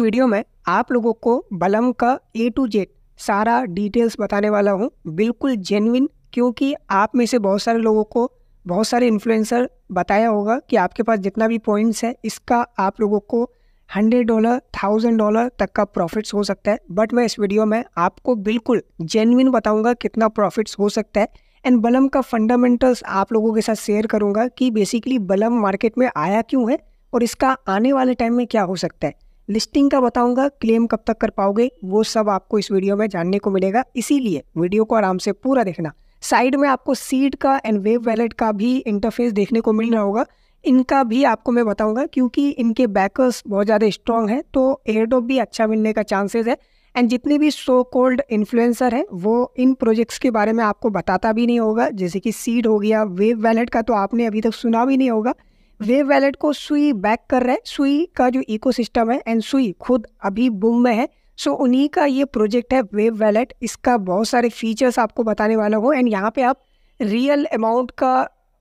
Video में आप लोगों को बलम का ए टू जेड सारा डिटेल्स बताने वाला हूँ बिल्कुल जेनविन क्योंकि आप में से बहुत सारे लोगों को बहुत सारे इन्फ्लुएंसर बताया होगा कि आपके पास जितना भी पॉइंट्स है इसका आप लोगों को हंड्रेड डॉलर थाउजेंड डॉलर तक का प्रॉफिट्स हो सकता है बट मैं इस वीडियो में आपको बिल्कुल जेनविन बताऊंगा कितना प्रॉफिट्स हो सकता है एंड बलम का फंडामेंटल्स आप लोगों के साथ शेयर करूंगा कि बेसिकली बलम मार्केट में आया क्यों है और इसका आने वाले टाइम में क्या हो सकता है लिस्टिंग का बताऊंगा क्लेम कब तक कर पाओगे वो सब आपको इस वीडियो में जानने को मिलेगा इसीलिए वीडियो को आराम से पूरा देखना साइड में आपको सीड का एंड वेब वैलेट का भी इंटरफेस देखने को मिल रहा होगा इनका भी आपको मैं बताऊंगा क्योंकि इनके बैकर्स बहुत ज़्यादा स्ट्रांग हैं तो एयरडोप भी अच्छा मिलने का चांसेस है एंड जितने भी सो कोल्ड इन्फ्लुएंसर हैं वो इन प्रोजेक्ट्स के बारे में आपको बताता भी नहीं होगा जैसे कि सीड हो गया वेब वैलेट का तो आपने अभी तक सुना भी नहीं होगा वेव वैलेट को सुई बैक कर रहा है सुई का जो इकोसिस्टम है एंड सुई खुद अभी बुम में है सो so, उन्हीं का ये प्रोजेक्ट है वेव वैलेट इसका बहुत सारे फीचर्स आपको बताने वाला हो एंड यहाँ पे आप रियल अमाउंट का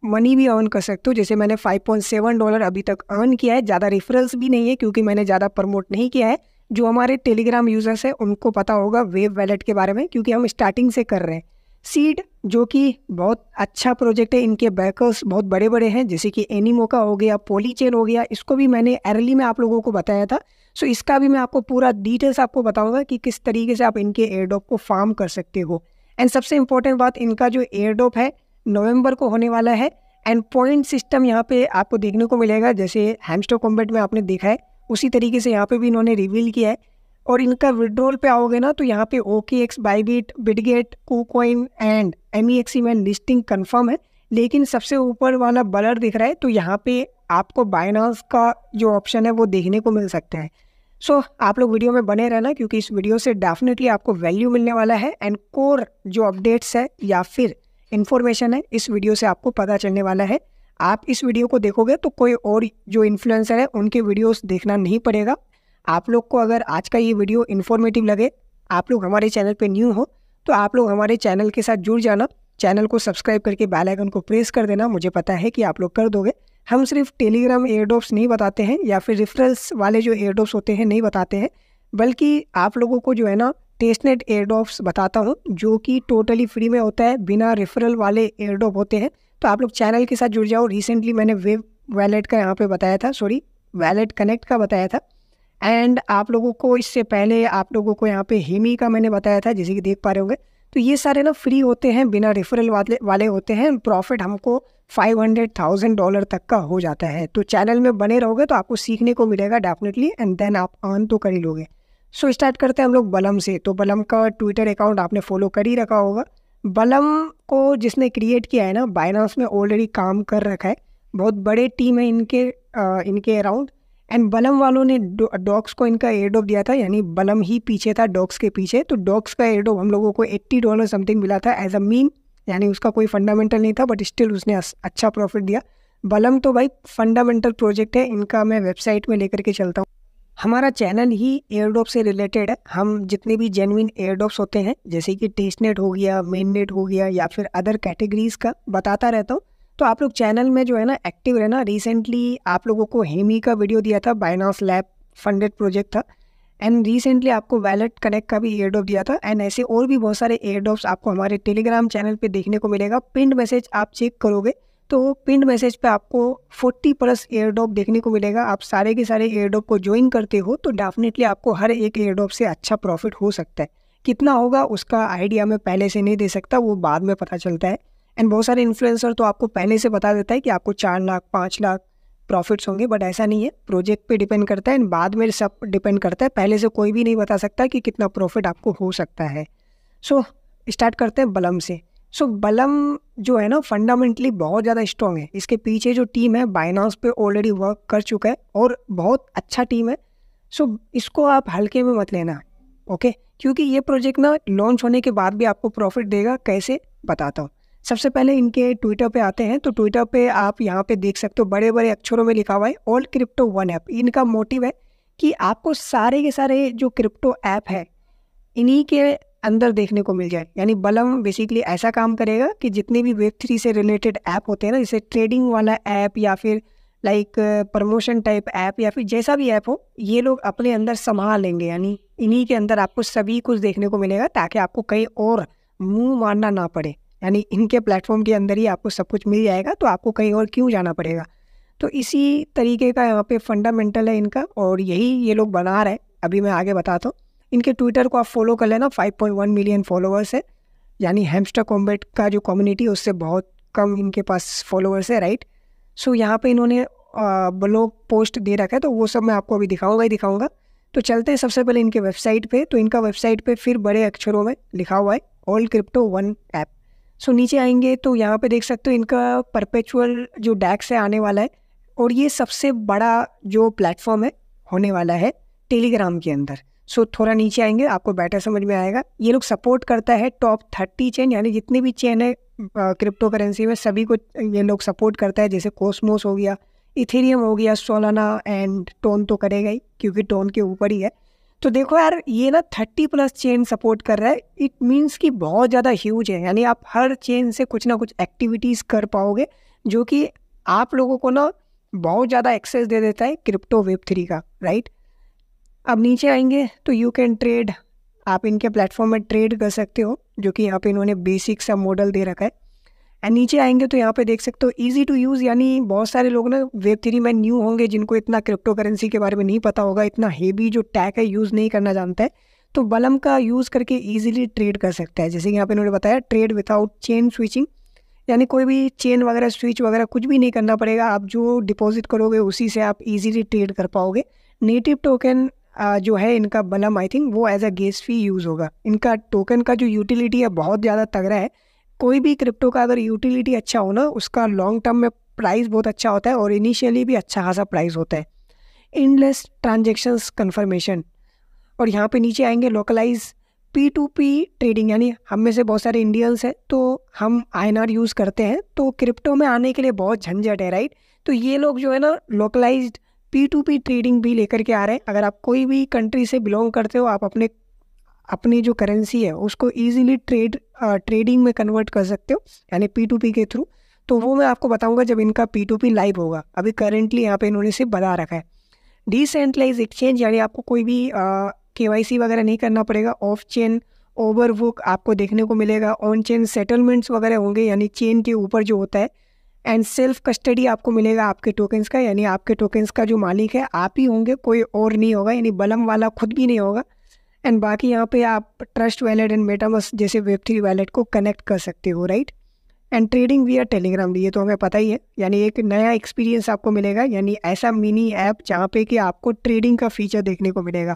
मनी भी अर्न कर सकते हो जैसे मैंने 5.7 डॉलर अभी तक अर्न किया है ज़्यादा रेफरेंस भी नहीं है क्योंकि मैंने ज़्यादा प्रमोट नहीं किया है जो हमारे टेलीग्राम यूज़र्स हैं उनको पता होगा वेव वैलेट के बारे में क्योंकि हम स्टार्टिंग से कर रहे हैं सीड जो कि बहुत अच्छा प्रोजेक्ट है इनके बैकर्स बहुत बड़े बड़े हैं जैसे कि एनिमो का हो गया चेन हो गया इसको भी मैंने एरली में आप लोगों को बताया था सो so इसका भी मैं आपको पूरा डिटेल्स आपको बताऊंगा कि किस तरीके से आप इनके एयरडॉप को फार्म कर सकते हो एंड सबसे इम्पोर्टेंट बात इनका जो एयरडॉप है नवम्बर को होने वाला है एंड पॉइंट सिस्टम यहाँ पे आपको देखने को मिलेगा जैसे हैमस्टो कॉम्बेट में आपने देखा है उसी तरीके से यहाँ पे भी इन्होंने रिवील किया है और इनका विड्रोल पे आओगे ना तो यहाँ पे OKX Bybit Bitget KuCoin and M E X में लिस्टिंग कन्फर्म है लेकिन सबसे ऊपर वाला बलर दिख रहा है तो यहाँ पे आपको बाइनास का जो ऑप्शन है वो देखने को मिल सकता है सो so, आप लोग वीडियो में बने रहना क्योंकि इस वीडियो से डेफिनेटली आपको वैल्यू मिलने वाला है एंड कोर जो अपडेट्स है या फिर इन्फॉर्मेशन है इस वीडियो से आपको पता चलने वाला है आप इस वीडियो को देखोगे तो कोई और जो इन्फ्लुएंसर है उनके वीडियोस देखना नहीं पड़ेगा आप लोग को अगर आज का ये वीडियो इन्फॉर्मेटिव लगे आप लोग हमारे चैनल पे न्यू हो तो आप लोग हमारे चैनल के साथ जुड़ जाना चैनल को सब्सक्राइब करके बेल आइकन को प्रेस कर देना मुझे पता है कि आप लोग कर दोगे हम सिर्फ टेलीग्राम एयरड्रॉप्स नहीं बताते हैं या फिर रेफरल्स वाले जो एयरड्रॉप्स होते हैं नहीं बताते हैं बल्कि आप लोगों को जो है ना टेस्टनेट एयरड्रॉप्स बताता हूँ जो कि टोटली फ्री में होता है बिना रेफरल वाले एयरड्रॉप होते हैं तो आप लोग चैनल के साथ जुड़ जाओ रिसेंटली मैंने वेब वैलेट का यहाँ पर बताया था सॉरी वैलेट कनेक्ट का बताया था एंड आप लोगों को इससे पहले आप लोगों को यहाँ पे हेमी का मैंने बताया था जैसे कि देख पा रहे होंगे तो ये सारे ना फ्री होते हैं बिना रेफरल वाले वाले होते हैं प्रॉफिट हमको फाइव हंड्रेड थाउजेंड डॉलर तक का हो जाता है तो चैनल में बने रहोगे तो आपको सीखने को मिलेगा डेफिनेटली एंड देन आप अर्न तो कर ही लोगे सो so, स्टार्ट करते हैं हम लोग बलम से तो बलम का ट्विटर अकाउंट आपने फॉलो कर ही रखा होगा बलम को जिसने क्रिएट किया है ना बायनास में ऑलरेडी काम कर रखा है बहुत बड़े टीम है इनके आ, इनके अराउंड एंड बलम वालों ने डॉग्स को इनका डॉप दिया था यानी बलम ही पीछे था डॉग्स के पीछे तो डॉग्स का एयरडोप हम लोगों को एट्टी डॉलर समथिंग मिला था एज अ मीन यानी उसका कोई फंडामेंटल नहीं था बट स्टिल उसने अच्छा प्रॉफिट दिया बलम तो भाई फंडामेंटल प्रोजेक्ट है इनका मैं वेबसाइट में लेकर के चलता हूँ हमारा चैनल ही एयरडोप से रिलेटेड है हम जितने भी जेनविन एयरडॉप्स होते हैं जैसे कि टेस्टनेट हो गया मेन नेट हो गया या फिर अदर कैटेगरीज़ का बताता रहता हूँ तो आप लोग चैनल में जो है ना एक्टिव रहना रिसेंटली आप लोगों को हेमी का वीडियो दिया था बाइनास लैब फंडेड प्रोजेक्ट था एंड रिसेंटली आपको वैलेट कनेक्ट का भी एयर दिया था एंड ऐसे और भी बहुत सारे एयर आपको हमारे टेलीग्राम चैनल पे देखने को मिलेगा पिंड मैसेज आप चेक करोगे तो पिंड मैसेज पे आपको 40 प्लस एयर ड्रॉप देखने को मिलेगा आप सारे के सारे एयर को ज्वाइन करते हो तो डेफिनेटली आपको हर एक एयर से अच्छा प्रॉफिट हो सकता है कितना होगा उसका आइडिया मैं पहले से नहीं दे सकता वो बाद में पता चलता है एंड बहुत सारे इन्फ्लुएंसर तो आपको पहले से बता देता है कि आपको चार लाख पाँच लाख प्रॉफिट्स होंगे बट ऐसा नहीं है प्रोजेक्ट पे डिपेंड करता है एंड बाद में सब डिपेंड करता है पहले से कोई भी नहीं बता सकता कि कितना प्रॉफिट आपको हो सकता है सो so, स्टार्ट करते हैं बलम से सो so, बलम जो है ना फंडामेंटली बहुत ज़्यादा स्ट्रॉन्ग है इसके पीछे जो टीम है बाइनास पे ऑलरेडी वर्क कर चुका है और बहुत अच्छा टीम है सो so, इसको आप हल्के में मत लेना ओके क्योंकि ये प्रोजेक्ट ना लॉन्च होने के बाद भी आपको प्रॉफिट देगा कैसे बताता हूँ सबसे पहले इनके ट्विटर पे आते हैं तो ट्विटर पे आप यहाँ पे देख सकते हो बड़े बड़े अक्षरों में लिखा हुआ है ऑल क्रिप्टो वन ऐप इनका मोटिव है कि आपको सारे के सारे जो क्रिप्टो ऐप है इन्हीं के अंदर देखने को मिल जाए यानी बलम बेसिकली ऐसा काम करेगा कि जितने भी वेब थ्री से रिलेटेड ऐप होते हैं ना जैसे ट्रेडिंग वाला ऐप या फिर लाइक प्रमोशन टाइप ऐप या फिर जैसा भी ऐप हो ये लोग अपने अंदर संभाल लेंगे यानी इन्हीं के अंदर आपको सभी कुछ देखने को मिलेगा ताकि आपको कहीं और मुंह मारना ना पड़े यानी इनके प्लेटफॉर्म के अंदर ही आपको सब कुछ मिल जाएगा तो आपको कहीं और क्यों जाना पड़ेगा तो इसी तरीके का यहाँ पे फंडामेंटल है इनका और यही ये लोग बना रहे हैं अभी मैं आगे बताता हूँ इनके ट्विटर को आप फॉलो कर लेना 5.1 मिलियन फॉलोअर्स है यानी हेमस्टर कॉम्बेट का जो कम्युनिटी उससे बहुत कम इनके पास फॉलोअर्स है राइट सो यहाँ पे इन्होंने ब्लॉग पोस्ट दे रखा है तो वो सब मैं आपको अभी दिखाऊंगा ही दिखाऊंगा तो चलते हैं सबसे पहले इनके वेबसाइट पे तो इनका वेबसाइट पे फिर बड़े अक्षरों में लिखा हुआ है all crypto one app so so, नीचे आएंगे तो यहाँ पे देख सकते हो इनका परपेचुअल जो डैक्स है आने वाला है और ये सबसे बड़ा जो प्लेटफॉर्म है होने वाला है टेलीग्राम के अंदर सो so, थोड़ा नीचे आएंगे आपको बेटर समझ में आएगा ये लोग सपोर्ट करता है टॉप थर्टी चेन यानी जितनी भी चेन है क्रिप्टो करेंसी में सभी को ये लोग सपोर्ट करता है जैसे कोसमोस हो गया इथेरियम हो गया सोलाना एंड टोन तो करेगा ही क्योंकि टोन के ऊपर ही है तो देखो यार ये ना थर्टी प्लस चेन सपोर्ट कर रहा है इट मीन्स कि बहुत ज़्यादा ह्यूज है यानी आप हर चेन से कुछ ना कुछ एक्टिविटीज़ कर पाओगे जो कि आप लोगों को ना बहुत ज़्यादा एक्सेस दे देता है क्रिप्टो वेब थ्री का राइट अब नीचे आएंगे तो यू कैन ट्रेड आप इनके प्लेटफॉर्म में ट्रेड कर सकते हो जो कि यहाँ पे इन्होंने बेसिक सा मॉडल दे रखा है एंड नीचे आएंगे तो यहाँ पे देख सकते हो इजी टू यूज़ यानी बहुत सारे लोग ना वेब थ्री में न्यू होंगे जिनको इतना क्रिप्टो करेंसी के बारे में नहीं पता होगा इतना हेवी जो टैग है यूज़ नहीं करना जानता है तो बलम का यूज़ करके ईजिली ट्रेड कर सकता है जैसे कि यहाँ पे इन्होंने बताया ट्रेड विदाउट चेन स्विचिंग यानी कोई भी चेन वगैरह स्विच वगैरह कुछ भी नहीं करना पड़ेगा आप जो डिपॉजिट करोगे उसी से आप ईजिली ट्रेड कर पाओगे नेटिव टोकन जो है इनका बलम आई थिंक वो as a gas fee use होगा इनका टोकन का जो यूटिलिटी है बहुत ज़्यादा तगड़ा है कोई भी क्रिप्टो का अगर यूटिलिटी अच्छा हो ना उसका लॉन्ग टर्म में प्राइस बहुत अच्छा होता है और इनिशियली भी अच्छा खासा प्राइस होता है इनलेस ट्रांजेक्शन्स कन्फर्मेशन और यहाँ पे नीचे आएंगे localise P to P trading यानी हम में से बहुत सारे इंडियंस हैं तो हम आई एन आर यूज़ करते हैं तो क्रिप्टो में आने के लिए बहुत झंझट है राइट तो ये लोग जो है ना localised P to P trading भी लेकर के आ रहे हैं अगर आप कोई भी कंट्री से बिलोंग करते हो आप अपने अपनी जो करेंसी है उसको ईजिली ट्रेड ट्रेडिंग में कन्वर्ट कर सकते हो यानी पी टू पी के थ्रू तो वो मैं आपको बताऊंगा जब इनका पी टू पी लाइव होगा अभी करेंटली यहाँ पे इन्होंने सिर्फ बना रखा है डिसेंट्रलाइज एक्सचेंज यानी आपको कोई भी के वाई सी वगैरह नहीं करना पड़ेगा ऑफ चेन ओवर बुक आपको देखने को मिलेगा ऑन चेन सेटलमेंट्स वगैरह होंगे यानी चेन के ऊपर जो होता है एंड सेल्फ कस्टडी आपको मिलेगा आपके टोकन्स का यानी आपके टोकन्स का जो मालिक है आप ही होंगे कोई और नहीं होगा यानी बलम वाला खुद भी नहीं होगा एंड बाकी यहाँ पे आप ट्रस्ट वैलेट एंड मेटामस जैसे वेब थ्री वैलेट को कनेक्ट कर सकते हो right and trading we are Telegram ये तो हमें पता ही है यानी एक नया एक्सपीरियंस आपको मिलेगा यानी ऐसा मिनी ऐप जहाँ पे कि आपको ट्रेडिंग का फीचर देखने को मिलेगा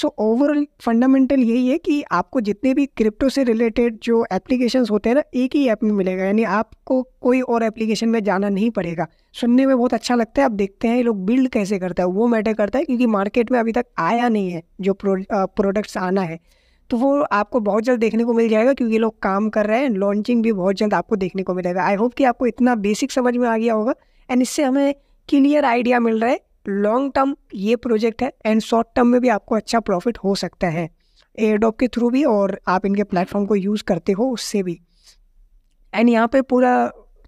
सो ओवरऑल फंडामेंटल यही है कि आपको जितने भी क्रिप्टो से रिलेटेड जो एप्लीकेशन होते हैं ना एक ही ऐप में मिलेगा यानी आपको कोई और एप्लीकेशन में जाना नहीं पड़ेगा सुनने में बहुत अच्छा लगता है आप देखते हैं ये लोग बिल्ड कैसे करता है वो मैटर करता है क्योंकि मार्केट में अभी तक आया नहीं है जो प्रोडक्ट्स आना है तो वो आपको बहुत जल्द देखने को मिल जाएगा क्योंकि लोग काम कर रहे हैं लॉन्चिंग भी बहुत जल्द आपको देखने को मिलेगा आई होप कि आपको इतना बेसिक समझ में आ गया होगा एंड इससे हमें क्लियर आइडिया मिल रहा है लॉन्ग टर्म ये प्रोजेक्ट है एंड शॉर्ट टर्म में भी आपको अच्छा प्रॉफिट हो सकता है एयरडॉप के थ्रू भी और आप इनके प्लेटफॉर्म को यूज़ करते हो उससे भी एंड यहाँ पे पूरा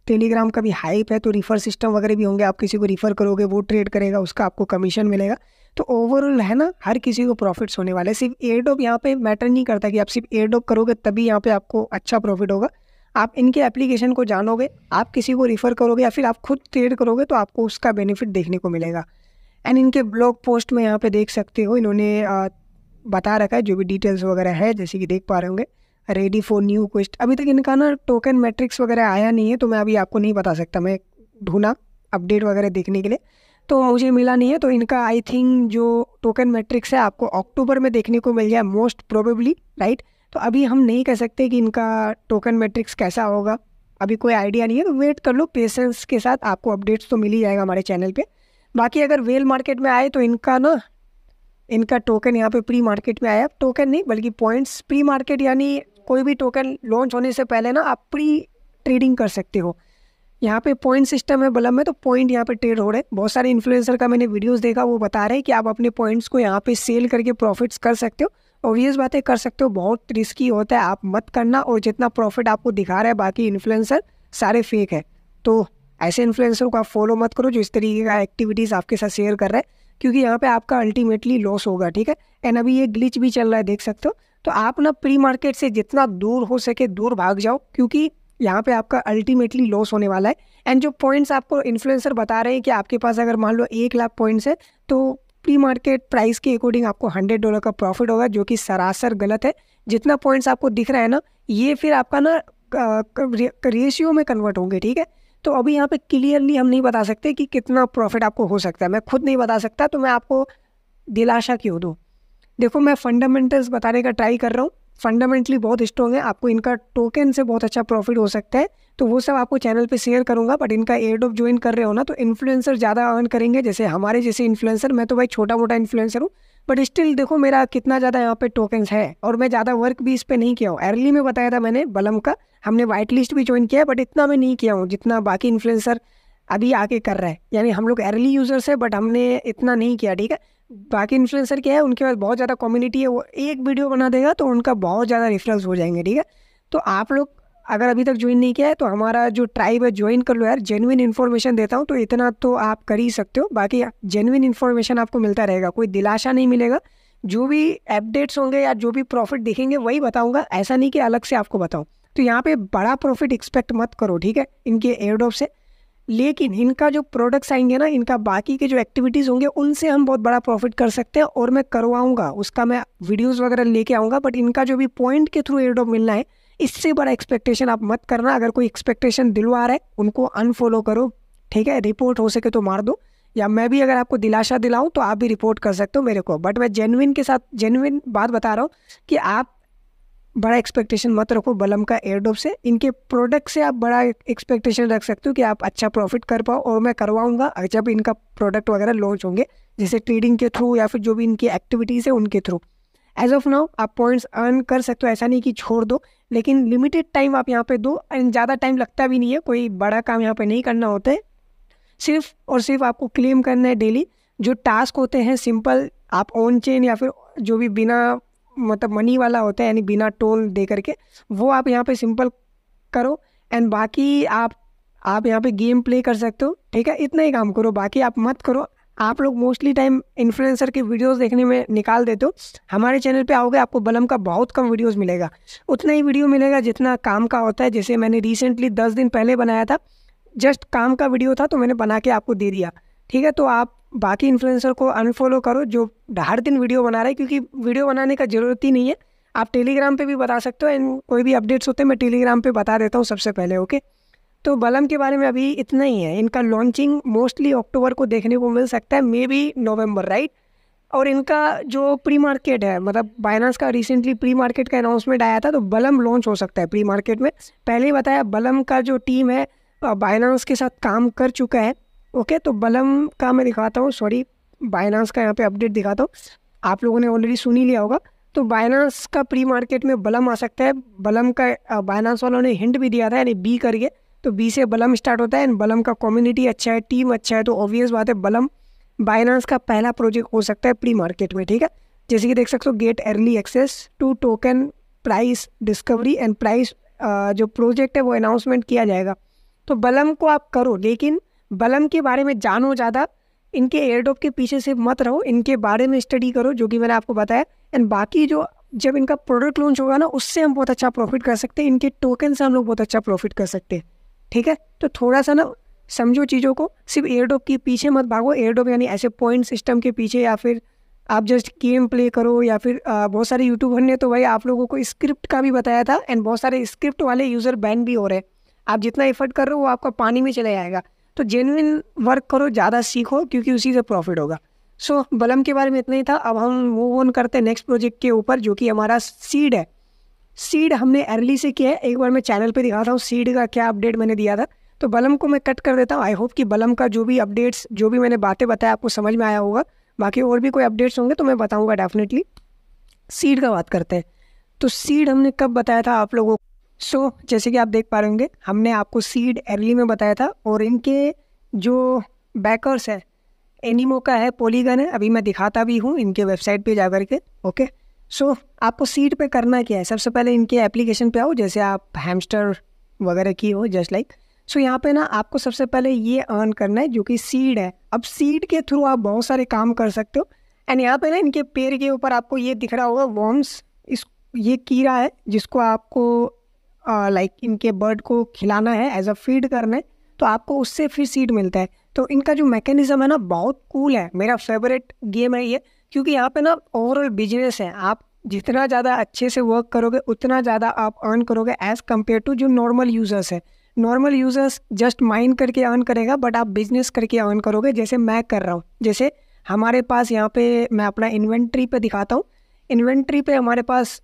टेलीग्राम का भी हाइप है तो रिफ़र सिस्टम वगैरह भी होंगे आप किसी को रिफ़र करोगे वो ट्रेड करेगा उसका आपको कमीशन मिलेगा तो ओवरऑल है ना हर किसी को प्रॉफिट्स होने वाले सिर्फ एयरडॉप यहाँ पे मैटर नहीं करता कि आप सिर्फ एयरडॉप करोगे तभी यहाँ पे आपको अच्छा प्रॉफिट होगा आप इनके एप्लीकेशन को जानोगे आप किसी को रिफ़र करोगे या फिर आप खुद ट्रेड करोगे तो आपको उसका बेनिफिट देखने को मिलेगा एंड इनके ब्लॉग पोस्ट में यहाँ पे देख सकते हो इन्होंने बता रखा है जो भी डिटेल्स वगैरह है जैसे कि देख पा रहे होंगे रेडी फॉर न्यू क्वेस्ट अभी तक इनका ना टोकन मैट्रिक्स वगैरह आया नहीं है तो मैं अभी आपको नहीं बता सकता मैं ढूंढा अपडेट वगैरह देखने के लिए तो मुझे मिला नहीं है तो इनका आई थिंक जो टोकन मैट्रिक्स है आपको अक्टूबर में देखने को मिल जाए मोस्ट प्रोबेबली राइट तो अभी हम नहीं कह सकते कि इनका टोकन मैट्रिक्स कैसा होगा अभी कोई आइडिया नहीं है तो वेट कर लो पेशेंस के साथ आपको अपडेट्स तो मिल ही जाएगा हमारे चैनल पर बाकी अगर वेल मार्केट में आए तो इनका ना इनका टोकन यहाँ पे प्री मार्केट में आया टोकन नहीं बल्कि पॉइंट्स प्री मार्केट यानी कोई भी टोकन लॉन्च होने से पहले ना आप प्री ट्रेडिंग कर सकते हो यहाँ पे पॉइंट सिस्टम है बलम में तो पॉइंट यहाँ पे ट्रेड हो रहे हैं बहुत सारे इन्फ्लुएंसर का मैंने वीडियोस देखा वो बता रहे हैं कि आप अपने पॉइंट्स को यहाँ पे सेल करके प्रॉफिट्स कर सकते हो ऑब्वियस बातें कर सकते हो बहुत रिस्की होता है आप मत करना और जितना प्रॉफिट आपको दिखा रहा है बाकी इन्फ्लुएंसर सारे फेक है तो ऐसे इन्फ्लुएंसरों को आप फॉलो मत करो जो इस तरीके का एक्टिविटीज़ आपके साथ शेयर कर रहे हैं क्योंकि यहाँ पे आपका अल्टीमेटली लॉस होगा ठीक है एंड अभी ये ग्लिच भी चल रहा है देख सकते हो तो आप ना प्री मार्केट से जितना दूर हो सके दूर भाग जाओ क्योंकि यहाँ पे आपका अल्टीमेटली लॉस होने वाला है एंड जो पॉइंट्स आपको इन्फ्लुएंसर बता रहे हैं कि आपके पास अगर मान लो एक लाख पॉइंट्स है तो प्री मार्केट प्राइस के अकॉर्डिंग आपको हंड्रेड डॉलर का प्रॉफिट होगा जो कि सरासर गलत है जितना पॉइंट्स आपको दिख रहा है ना ये फिर आपका ना रेशियो में कन्वर्ट होंगे ठीक है तो अभी यहाँ पे क्लियरली हम नहीं बता सकते कि कितना प्रॉफिट आपको हो सकता है मैं खुद नहीं बता सकता तो मैं आपको दिलाशा क्यों दूँ देखो मैं फंडामेंटल्स बताने का ट्राई कर रहा हूँ फंडामेंटली बहुत स्ट्रॉन्ग है आपको इनका टोकन से बहुत अच्छा प्रॉफिट हो सकता है तो वो सब आपको चैनल पे शेयर करूंगा बट इनका एयर ऑफ ज्वाइन कर रहे हो ना तो इन्फ्लुएंसर ज़्यादा अर्न करेंगे जैसे हमारे जैसे इन्फ्लुएंसर मैं तो भाई छोटा मोटा इन्फ्लुएंसर हूँ बट स्टिल देखो मेरा कितना ज़्यादा यहाँ पे टोकन्स है और मैं ज़्यादा वर्क भी इस पर नहीं किया हूँ अर्ली में बताया था मैंने बलम का हमने वाइट लिस्ट भी ज्वाइन किया है बट इतना मैं नहीं किया हूँ जितना बाकी इन्फ्लुएंसर अभी आके कर रहे हैं यानी हम लोग अर्ली यूज़र्स है बट हमने इतना नहीं किया ठीक है बाकी इन्फ्लुएंसर क्या है उनके पास बहुत ज़्यादा कम्युनिटी है वो एक वीडियो बना देगा तो उनका बहुत ज़्यादा रेफरेंस हो जाएंगे ठीक है तो आप लोग अगर अभी तक ज्वाइन नहीं किया है तो हमारा जो ट्राइब है ज्वाइन कर लो यार जेनुइन इन्फॉर्मेशन देता हूँ तो इतना तो आप कर ही सकते हो बाकी जेनुइन इन्फॉर्मेशन आपको मिलता रहेगा कोई दिलासा नहीं मिलेगा जो भी अपडेट्स होंगे या जो भी प्रॉफिट दिखेंगे वही बताऊँगा ऐसा नहीं कि अलग से आपको बताऊँ तो यहाँ पे बड़ा प्रॉफिट एक्सपेक्ट मत करो ठीक है इनके एयरडॉप से लेकिन इनका जो प्रोडक्ट्स आएंगे ना इनका बाकी के जो एक्टिविटीज़ होंगे उनसे हम बहुत बड़ा प्रॉफिट कर सकते हैं और मैं करवाऊँगा उसका मैं वीडियोज़ वगैरह लेके आऊँगा बट इनका जो भी पॉइंट के थ्रू एयरडॉप मिलना है इससे बड़ा एक्सपेक्टेशन आप मत करना अगर कोई एक्सपेक्टेशन दिलवा रहा है उनको अनफॉलो करो ठीक है रिपोर्ट हो सके तो मार दो या मैं भी अगर आपको दिलासा दिलाऊं तो आप भी रिपोर्ट कर सकते हो मेरे को बट मैं जेनविन के साथ जेनविन बात बता रहा हूँ कि आप बड़ा एक्सपेक्टेशन मत रखो बलम का एयरडोप से इनके प्रोडक्ट से आप बड़ा एक्सपेक्टेशन रख सकते हो कि आप अच्छा प्रॉफिट कर पाओ और मैं करवाऊंगा जब इनका प्रोडक्ट वगैरह लॉन्च होंगे जैसे ट्रेडिंग के थ्रू या फिर जो भी इनकी एक्टिविटीज़ है उनके थ्रू एज ऑफ नाउ आप पॉइंट्स अर्न कर सकते हो ऐसा नहीं कि छोड़ दो लेकिन लिमिटेड टाइम आप यहाँ पे दो एंड ज़्यादा टाइम लगता भी नहीं है कोई बड़ा काम यहाँ पे नहीं करना होता है सिर्फ और सिर्फ आपको क्लेम करना है डेली जो टास्क होते हैं सिंपल आप ऑन चेन या फिर जो भी बिना मतलब मनी वाला होता है यानी बिना टोल दे करके वो आप यहाँ पे सिंपल करो एंड बाकी आप आप यहाँ पे गेम प्ले कर सकते हो ठीक है इतना ही काम करो बाकी आप मत करो आप लोग मोस्टली टाइम इन्फ्लुएंसर के वीडियोस देखने में निकाल देते हो हमारे चैनल पे आओगे आपको बलम का बहुत कम वीडियोस मिलेगा उतना ही वीडियो मिलेगा जितना काम का होता है जैसे मैंने रिसेंटली दस दिन पहले बनाया था जस्ट काम का वीडियो था तो मैंने बना के आपको दे दिया ठीक है तो आप बाकी इन्फ्लुएंसर को अनफॉलो करो जो हर दिन वीडियो बना रहा है क्योंकि वीडियो बनाने का ज़रूरत ही नहीं है आप टेलीग्राम पे भी बता सकते हो एंड कोई भी अपडेट्स होते हैं मैं टेलीग्राम पे बता देता हूँ सबसे पहले ओके okay? तो बलम के बारे में अभी इतना ही है इनका लॉन्चिंग मोस्टली अक्टूबर को देखने को मिल सकता है मे बी नवम्बर राइट और इनका जो प्री मार्केट है मतलब बाइनास का रिसेंटली प्री मार्केट का अनाउंसमेंट आया था तो बलम लॉन्च हो सकता है प्री मार्केट में पहले ही बताया बलम का जो टीम है बाइनास के साथ काम कर चुका है ओके तो बलम का मैं दिखाता हूँ सॉरी बाइनास का यहाँ पे अपडेट दिखाता हूँ आप लोगों ने ऑलरेडी सुन ही लिया होगा तो बाइनास का प्री मार्केट में बलम आ सकता है बलम का बाइनास वालों ने हिंट भी दिया था यानी बी करके तो बी से बलम स्टार्ट होता है एंड बलम का कम्युनिटी अच्छा है टीम अच्छा है तो ऑब्वियस बात है बलम बाइनांस का पहला प्रोजेक्ट हो सकता है प्री मार्केट में ठीक है जैसे कि देख सकते हो get early access to token price discovery and price जो प्रोजेक्ट है वो अनाउंसमेंट किया जाएगा तो बलम को आप करो लेकिन बलम के बारे में जानो ज़्यादा इनके एयरडॉप के पीछे से मत रहो इनके बारे में स्टडी करो जो कि मैंने आपको बताया एंड बाकी जो जब इनका प्रोडक्ट लॉन्च होगा ना उससे हम बहुत अच्छा प्रॉफिट कर सकते हैं इनके टोकन से हम लोग बहुत अच्छा प्रॉफिट कर सकते हैं ठीक है तो थोड़ा सा ना समझो चीज़ों को सिर्फ एयरडोप के पीछे मत भागो एयरडोप यानी ऐसे पॉइंट सिस्टम के पीछे या फिर आप जस्ट गेम प्ले करो या फिर बहुत सारे यूट्यूबर ने तो भाई आप लोगों को स्क्रिप्ट का भी बताया था एंड बहुत सारे स्क्रिप्ट वाले यूज़र बैन भी हो रहे हैं आप जितना एफर्ट कर रहे हो वो आपका पानी में चले जाएगा तो जेनुइन वर्क करो ज़्यादा सीखो क्योंकि उसी से प्रॉफिट होगा सो so, बलम के बारे में इतना ही था अब हम मूव ऑन करते हैं नेक्स्ट प्रोजेक्ट के ऊपर जो कि हमारा सीड है सीड हमने अर्ली से किया है एक बार मैं चैनल पे दिखाता हूँ सीड का क्या अपडेट मैंने दिया था तो बलम को मैं कट कर देता हूँ आई होप कि बलम का जो भी अपडेट्स जो भी मैंने बातें बताया आपको समझ में आया होगा बाकी और भी कोई अपडेट्स होंगे तो मैं बताऊँगा डेफिनेटली सीड का बात करते हैं तो सीड हमने कब बताया था आप लोगों को सो जैसे कि आप देख पा रहे होंगे हमने आपको सीड अर्ली में बताया था और इनके जो बैकर्स हैं एनिमो का है पोलीगन है अभी मैं दिखाता भी हूँ इनके वेबसाइट पे जाकर के ओके सो so, आपको सीट पे करना क्या है सबसे पहले इनके एप्लीकेशन पे आओ जैसे आप हैमस्टर वगैरह की हो जस्ट लाइक सो यहाँ पे ना आपको सबसे पहले ये अर्न करना है जो कि सीड है अब सीड के थ्रू आप बहुत सारे काम कर सकते हो एंड यहाँ पे ना इनके पेड़ के ऊपर आपको ये दिख रहा होगा वॉम्स इस ये कीड़ा है जिसको आपको लाइक इनके बर्ड को खिलाना है एज अ फीड करना है तो आपको उससे फिर सीड मिलता है तो इनका जो मैकेनिज़्म है ना बहुत कूल है मेरा फेवरेट गेम है ये क्योंकि यहाँ पे ना ओवरऑल बिजनेस है आप जितना ज़्यादा अच्छे से वर्क करोगे उतना ज़्यादा आप अर्न करोगे एज़ कम्पेयर टू जो नॉर्मल यूज़र्स है नॉर्मल यूज़र्स जस्ट माइंड करके अर्न करेगा बट आप बिजनेस करके अर्न करोगे जैसे मैं कर रहा हूँ जैसे हमारे पास यहाँ पे मैं अपना इन्वेंट्री पे दिखाता हूँ इन्वेंट्री पे हमारे पास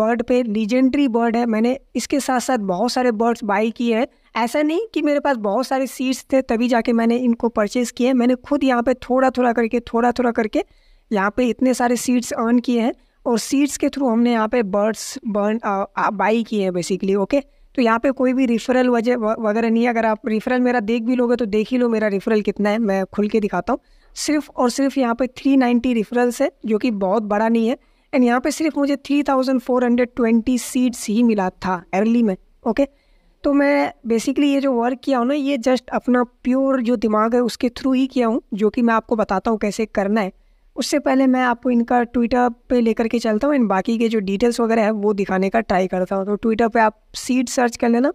बर्ड पे लीजेंड्री बर्ड है मैंने इसके साथ साथ बहुत सारे बर्ड्स बाई किए हैं ऐसा नहीं कि मेरे पास बहुत सारे सीड्स थे तभी जाके मैंने इनको परचेज़ किए मैंने खुद यहाँ पे थोड़ा थोड़ा करके थोड़ा थोड़ा करके यहाँ पे इतने सारे सीड्स अर्न किए हैं और सीड्स के थ्रू हमने यहाँ पे बर्ड्स बर्न बाई किए हैं बेसिकली ओके तो यहाँ पे कोई भी रिफरल वजह वगैरह नहीं है अगर आप रिफरल मेरा देख भी लोगे तो देख ही लो मेरा रिफरल कितना है मैं खुल के दिखाता हूँ सिर्फ और सिर्फ यहाँ पे 390 रिफरल्स है जो कि बहुत बड़ा नहीं है एंड यहाँ पे सिर्फ मुझे 3420 सीट्स ही मिला था अर्ली में ओके तो मैं बेसिकली ये जो वर्क किया हूँ ना ये जस्ट अपना प्योर जो दिमाग है उसके थ्रू ही किया हूँ जो कि मैं आपको बताता हूँ कैसे करना है उससे पहले मैं आपको इनका ट्विटर पे लेकर के चलता हूँ इन बाकी के जो डिटेल्स वगैरह है वो दिखाने का ट्राई करता हूँ तो ट्विटर पे आप सीड सर्च कर लेना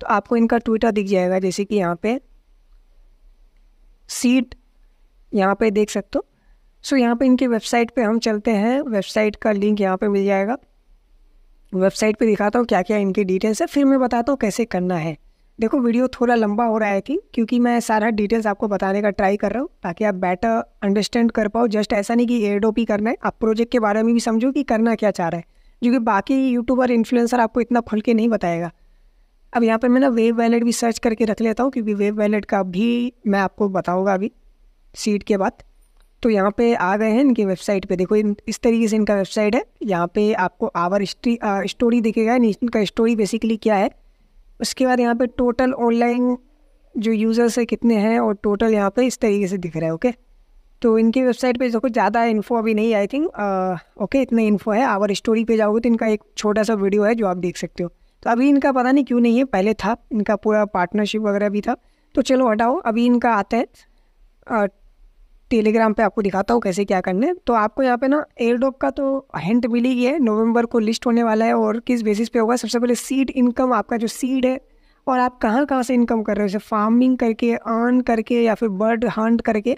तो आपको इनका ट्विटर दिख जाएगा जैसे कि यहाँ पे सीड यहाँ पे देख सकते हो सो यहाँ पे इनकी वेबसाइट पे हम चलते हैं वेबसाइट का लिंक यहाँ पे मिल जाएगा वेबसाइट पे दिखाता हूँ क्या क्या इनकी डिटेल्स है फिर मैं बताता हूँ कैसे करना है देखो वीडियो थोड़ा लंबा हो रहा है कि क्योंकि मैं सारा डिटेल्स आपको बताने का ट्राई कर रहा हूँ ताकि आप बेटर अंडरस्टैंड कर पाओ जस्ट ऐसा नहीं कि एड करना है आप प्रोजेक्ट के बारे में भी समझो कि करना क्या चाह रहा है जो कि बाकी यूट्यूबर इन्फ्लुएंसर आपको इतना खुल के नहीं बताएगा अब यहाँ पर मैं ना वेब वैलेट भी सर्च करके रख लेता हूँ क्योंकि वेब वैलेट का भी मैं आपको बताऊँगा अभी सीट के बाद तो यहाँ पे आ गए हैं इनकी वेबसाइट पे देखो इन इस तरीके से इनका वेबसाइट है यहाँ पे आपको आवर स्टोरी दिखेगा इनका स्टोरी बेसिकली क्या है उसके बाद यहाँ पे टोटल ऑनलाइन जो यूज़र्स है कितने हैं और टोटल यहाँ पे इस तरीके से दिख रहा है ओके तो इनकी वेबसाइट पे देखो ज़्यादा इन्फो अभी नहीं आई थिंक ओके इतना इन्फो है आवर स्टोरी पे जाओगे तो इनका एक छोटा सा वीडियो है जो आप देख सकते हो तो अभी इनका पता नहीं क्यों नहीं है पहले था इनका पूरा पार्टनरशिप वगैरह भी था तो चलो हटाओ अभी इनका आता है टेलीग्राम पे आपको दिखाता हूँ कैसे क्या करने तो आपको यहाँ पे ना डॉग का तो हिंट मिली ही है नवंबर को लिस्ट होने वाला है और किस बेसिस पे होगा सबसे पहले सीड इनकम आपका जो सीड है और आप कहाँ कहाँ से इनकम कर रहे हो जैसे फार्मिंग करके अर्न करके या फिर बर्ड हंट करके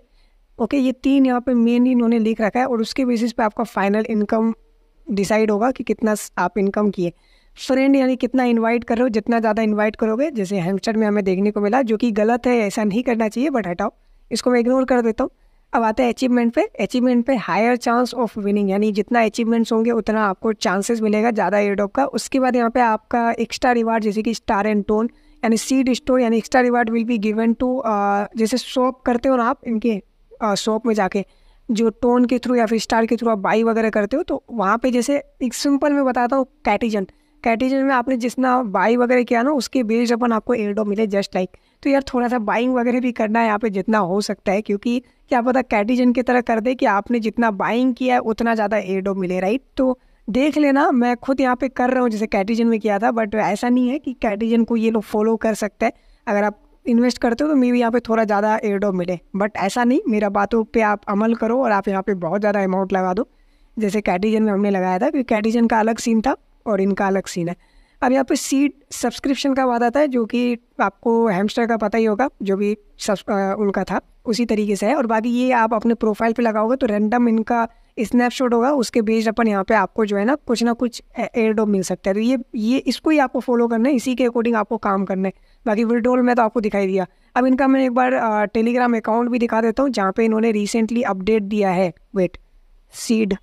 ओके ये तीन यहाँ पे मेन इन्होंने लिख रखा है और उसके बेसिस पे आपका फाइनल इनकम डिसाइड होगा कि कितना आप इनकम किए फ्रेंड यानी कितना इनवाइट कर रहे हो जितना ज़्यादा इनवाइट करोगे जैसे हैम्स्टर में हमें देखने को मिला जो कि गलत है ऐसा नहीं करना चाहिए बट हटाओ इसको मैं इग्नोर कर देता हूँ अब आते हैं अचीवमेंट पे अचीवमेंट पे हायर चांस ऑफ विनिंग यानी जितना अचीवमेंट्स होंगे उतना आपको चांसेस मिलेगा ज़्यादा एयरडॉप का उसके बाद यहाँ पे आपका एक्स्ट्रा रिवार्ड जैसे कि स्टार एंड टोन यानी सीड स्टोर यानी extra reward will be given to जैसे शॉप करते हो ना आप इनके शॉप में जाके जो टोन के थ्रू या फिर स्टार के थ्रू आप बाई वगैरह करते हो तो वहाँ पे जैसे एक सिंपल मैं बताता हूँ कैटिजन कैटिजन में आपने जितना बाई वगैरह किया ना उसके बेस्ड अपन आपको एयरडॉप मिले जस्ट लाइक like. तो यार थोड़ा सा बाइंग वगैरह भी करना है यहाँ पे जितना हो सकता है क्योंकि क्या पता कैटिजन की तरह कर दे कि आपने जितना बाइंग किया है उतना ज़्यादा एडो मिले राइट तो देख लेना मैं खुद यहाँ पे कर रहा हूँ जैसे कैटिजन में किया था बट ऐसा नहीं है कि कैटिजन को ये लोग फॉलो कर सकते हैं अगर आप इन्वेस्ट करते हो तो मे भी यहाँ पे थोड़ा ज़्यादा एडो मिले बट ऐसा नहीं मेरा बातों पे आप अमल करो और आप यहाँ पे बहुत ज़्यादा अमाउंट लगा दो जैसे कैटिजन में हमने लगाया था क्योंकि कैटिजन का अलग सीन था और इनका अलग सीन है अब यहाँ पर सीड सब्सक्रिप्शन का बात आता है जो कि आपको हैमस्टर का पता ही होगा जो भी सब उनका था उसी तरीके से है और बाकी ये आप अपने प्रोफाइल पे लगाओगे तो रैंडम इनका स्नैपशॉट होगा उसके बेस्ड अपन यहाँ पे आपको जो है ना कुछ ना कुछ एयरडोप मिल सकता है तो ये ये इसको ही आपको फॉलो करना है इसी के अकॉर्डिंग आपको काम करना है बाकी विड्रोल में तो आपको दिखाई दिया अब इनका मैं एक बार टेलीग्राम अकाउंट भी दिखा देता हूँ जहाँ पर इन्होंने रिसेंटली अपडेट दिया है वेट सीड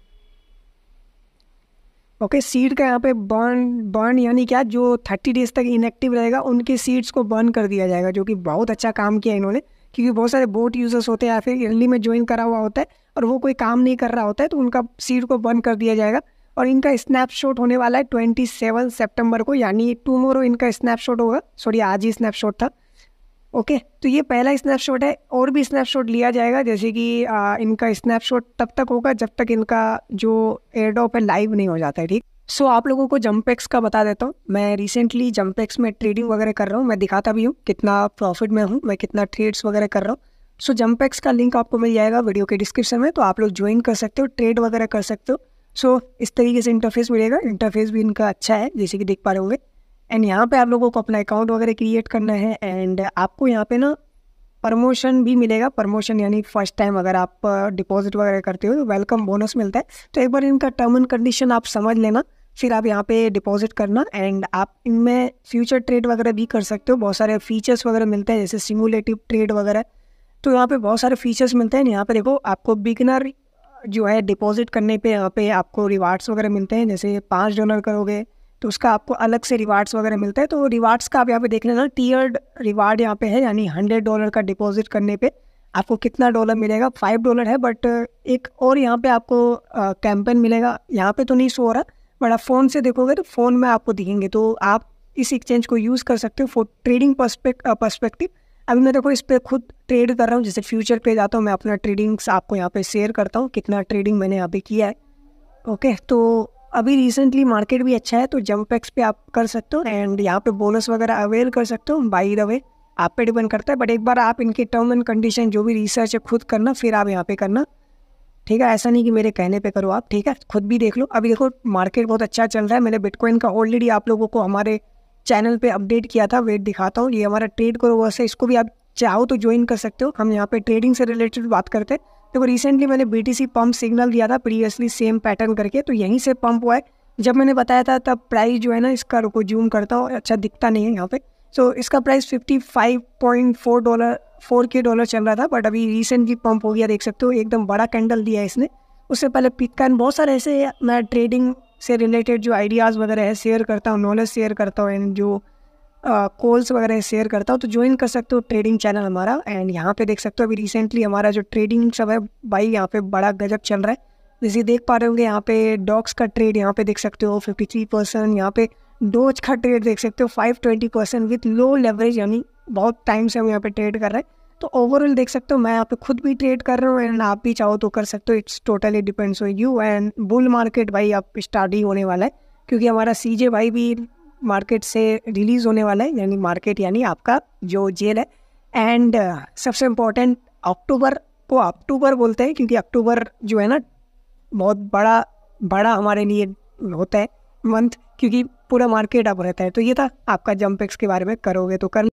ओके सीड का यहाँ पे बर्न बर्न यानी क्या जो थर्टी डेज तक इनएक्टिव रहेगा उनके सीड्स को बर्न कर दिया जाएगा जो कि बहुत अच्छा काम किया इन्होंने क्योंकि बहुत सारे बोट यूज़र्स होते हैं या फिर इर्ली में ज्वाइन करा हुआ होता है और वो कोई काम नहीं कर रहा होता है तो उनका सीड को बर्न कर दिया जाएगा और इनका स्नैपशॉट होने वाला है ट्वेंटी सेवन सेप्टेम्बर को यानी टूमोरो इनका स्नैपशॉट होगा सॉरी आज ही स्नैपशॉट था ओके okay, तो ये पहला स्नैपशॉट है और भी स्नैपशॉट लिया जाएगा जैसे कि आ, इनका स्नैपशॉट तब तक होगा जब तक इनका जो एयरडॉप है लाइव नहीं हो जाता है ठीक सो so, आप लोगों को जम्पेक्स का बता देता हूँ मैं रिसेंटली जम्पेक्स में ट्रेडिंग वगैरह कर रहा हूँ मैं दिखाता भी हूँ कितना प्रॉफिट में हूँ मैं कितना ट्रेड्स वगैरह कर रहा हूँ सो so, जम्पेक्स का लिंक आपको मिल जाएगा वीडियो के डिस्क्रिप्शन में तो आप लोग ज्वाइन कर सकते हो ट्रेड वगैरह कर सकते हो सो so, इस तरीके से इंटरफेस मिलेगा इंटरफेस भी इनका अच्छा है जैसे कि देख पा रहे होंगे एंड यहाँ पे आप लोगों को अपना अकाउंट वगैरह क्रिएट करना है एंड आपको यहाँ पे ना प्रमोशन भी मिलेगा प्रमोशन यानी फर्स्ट टाइम अगर आप डिपॉजिट वगैरह करते हो तो वेलकम बोनस मिलता है तो एक बार इनका टर्म एंड कंडीशन आप समझ लेना फिर आप यहाँ पे डिपॉजिट करना एंड आप इनमें फ्यूचर ट्रेड वगैरह भी कर सकते हो बहुत सारे फीचर्स वगैरह मिलते हैं जैसे सिमुलेटिव ट्रेड वगैरह तो यहाँ पे बहुत सारे फीचर्स मिलते हैं यहाँ पे देखो आपको बिगनर जो है डिपॉजिट करने पे यहाँ पे आपको रिवार्ड्स वगैरह मिलते हैं जैसे पाँच डॉलर करोगे तो उसका आपको अलग से रिवार्ड्स वगैरह मिलता है तो रिवार्ड्स का आप यहाँ पे देख लेना टीयर्ड रिवार्ड यहाँ पे है यानी हंड्रेड डॉलर का डिपॉजिट करने पे आपको कितना डॉलर मिलेगा फाइव डॉलर है बट एक और यहाँ पे आपको कैंपेन मिलेगा यहाँ पे तो नहीं शो हो रहा बट आप फ़ोन से देखोगे तो फ़ोन में आपको दिखेंगे तो आप इस एक्सचेंज को यूज़ कर सकते हो फॉर ट्रेडिंग पर्सपेक्टिव अभी मैं देखो इस पर खुद ट्रेड कर रहा हूँ जैसे फ्यूचर पे जाता हूँ मैं अपना ट्रेडिंग्स आपको यहाँ पे शेयर करता हूँ कितना ट्रेडिंग मैंने अभी किया है ओके तो अभी रिसेंटली मार्केट भी अच्छा है तो जंप एक्स पे आप कर सकते हो एंड यहाँ पे बोनस वगैरह अवेल कर सकते हो बाई द वे आप पे डिपेंड करता है बट एक बार आप इनके टर्म एंड कंडीशन जो भी रिसर्च है खुद करना फिर आप यहाँ पे करना ठीक है ऐसा नहीं कि मेरे कहने पे करो आप ठीक है खुद भी देख लो अभी देखो मार्केट बहुत अच्छा चल रहा है मैंने बिटकॉइन का ऑलरेडी आप लोगों को हमारे चैनल पे अपडेट किया था वेट दिखाता हूँ ये हमारा ट्रेड करो वैसे है इसको भी आप चाहो तो ज्वाइन कर सकते हो हम यहाँ पे ट्रेडिंग से रिलेटेड बात करते हैं देखो तो रिसेंटली मैंने बी टी पंप सिग्नल दिया था प्रीवियसली सेम पैटर्न करके तो यहीं से पंप हुआ है जब मैंने बताया था तब प्राइस जो है ना इसका रुको जूम करता हूँ अच्छा दिखता नहीं है यहाँ पे सो so, इसका प्राइस 55.4 डॉलर के डॉलर चल रहा था बट अभी रिसेंटली पंप हो गया देख सकते हो एकदम बड़ा कैंडल दिया है इसने उससे पहले पिककैन बहुत सारे ऐसे मैं ट्रेडिंग से रिलेटेड जो आइडियाज़ वगैरह है शेयर करता हूँ नॉलेज शेयर करता हूँ एंड जो कोल्स वगैरह शेयर करता हूँ तो ज्वाइन कर सकते हो ट्रेडिंग चैनल हमारा एंड यहाँ पे देख सकते हो अभी रिसेंटली हमारा जो ट्रेडिंग सब है भाई यहाँ पे बड़ा गजब चल रहा है जैसे देख पा रहे होंगे यहाँ पे डॉक्स का ट्रेड यहाँ पे देख सकते हो फिफ्टी थ्री परसेंट यहाँ पे डोज का ट्रेड देख सकते हो five twenty percent with low leverage यानी बहुत टाइम से हम यहाँ पे ट्रेड कर रहे हैं तो ओवरऑल देख सकते हो मैं यहाँ पे खुद भी ट्रेड कर रहा हूँ एंड आप भी चाहो तो कर सकते हो it's totally depends on you and bull market भाई आप स्टार्ट ही होने वाला है क्योंकि हमारा सीजे भाई भी मार्केट से रिलीज़ होने वाला है यानी मार्केट यानी आपका जो जेल है एंड सबसे इम्पोर्टेंट अक्टूबर को अक्टूबर बोलते हैं क्योंकि अक्टूबर जो है ना बहुत बड़ा बड़ा हमारे लिए होता है मंथ क्योंकि पूरा मार्केट अप रहता है तो ये था आपका जंप एक्स के बारे में करोगे तो कर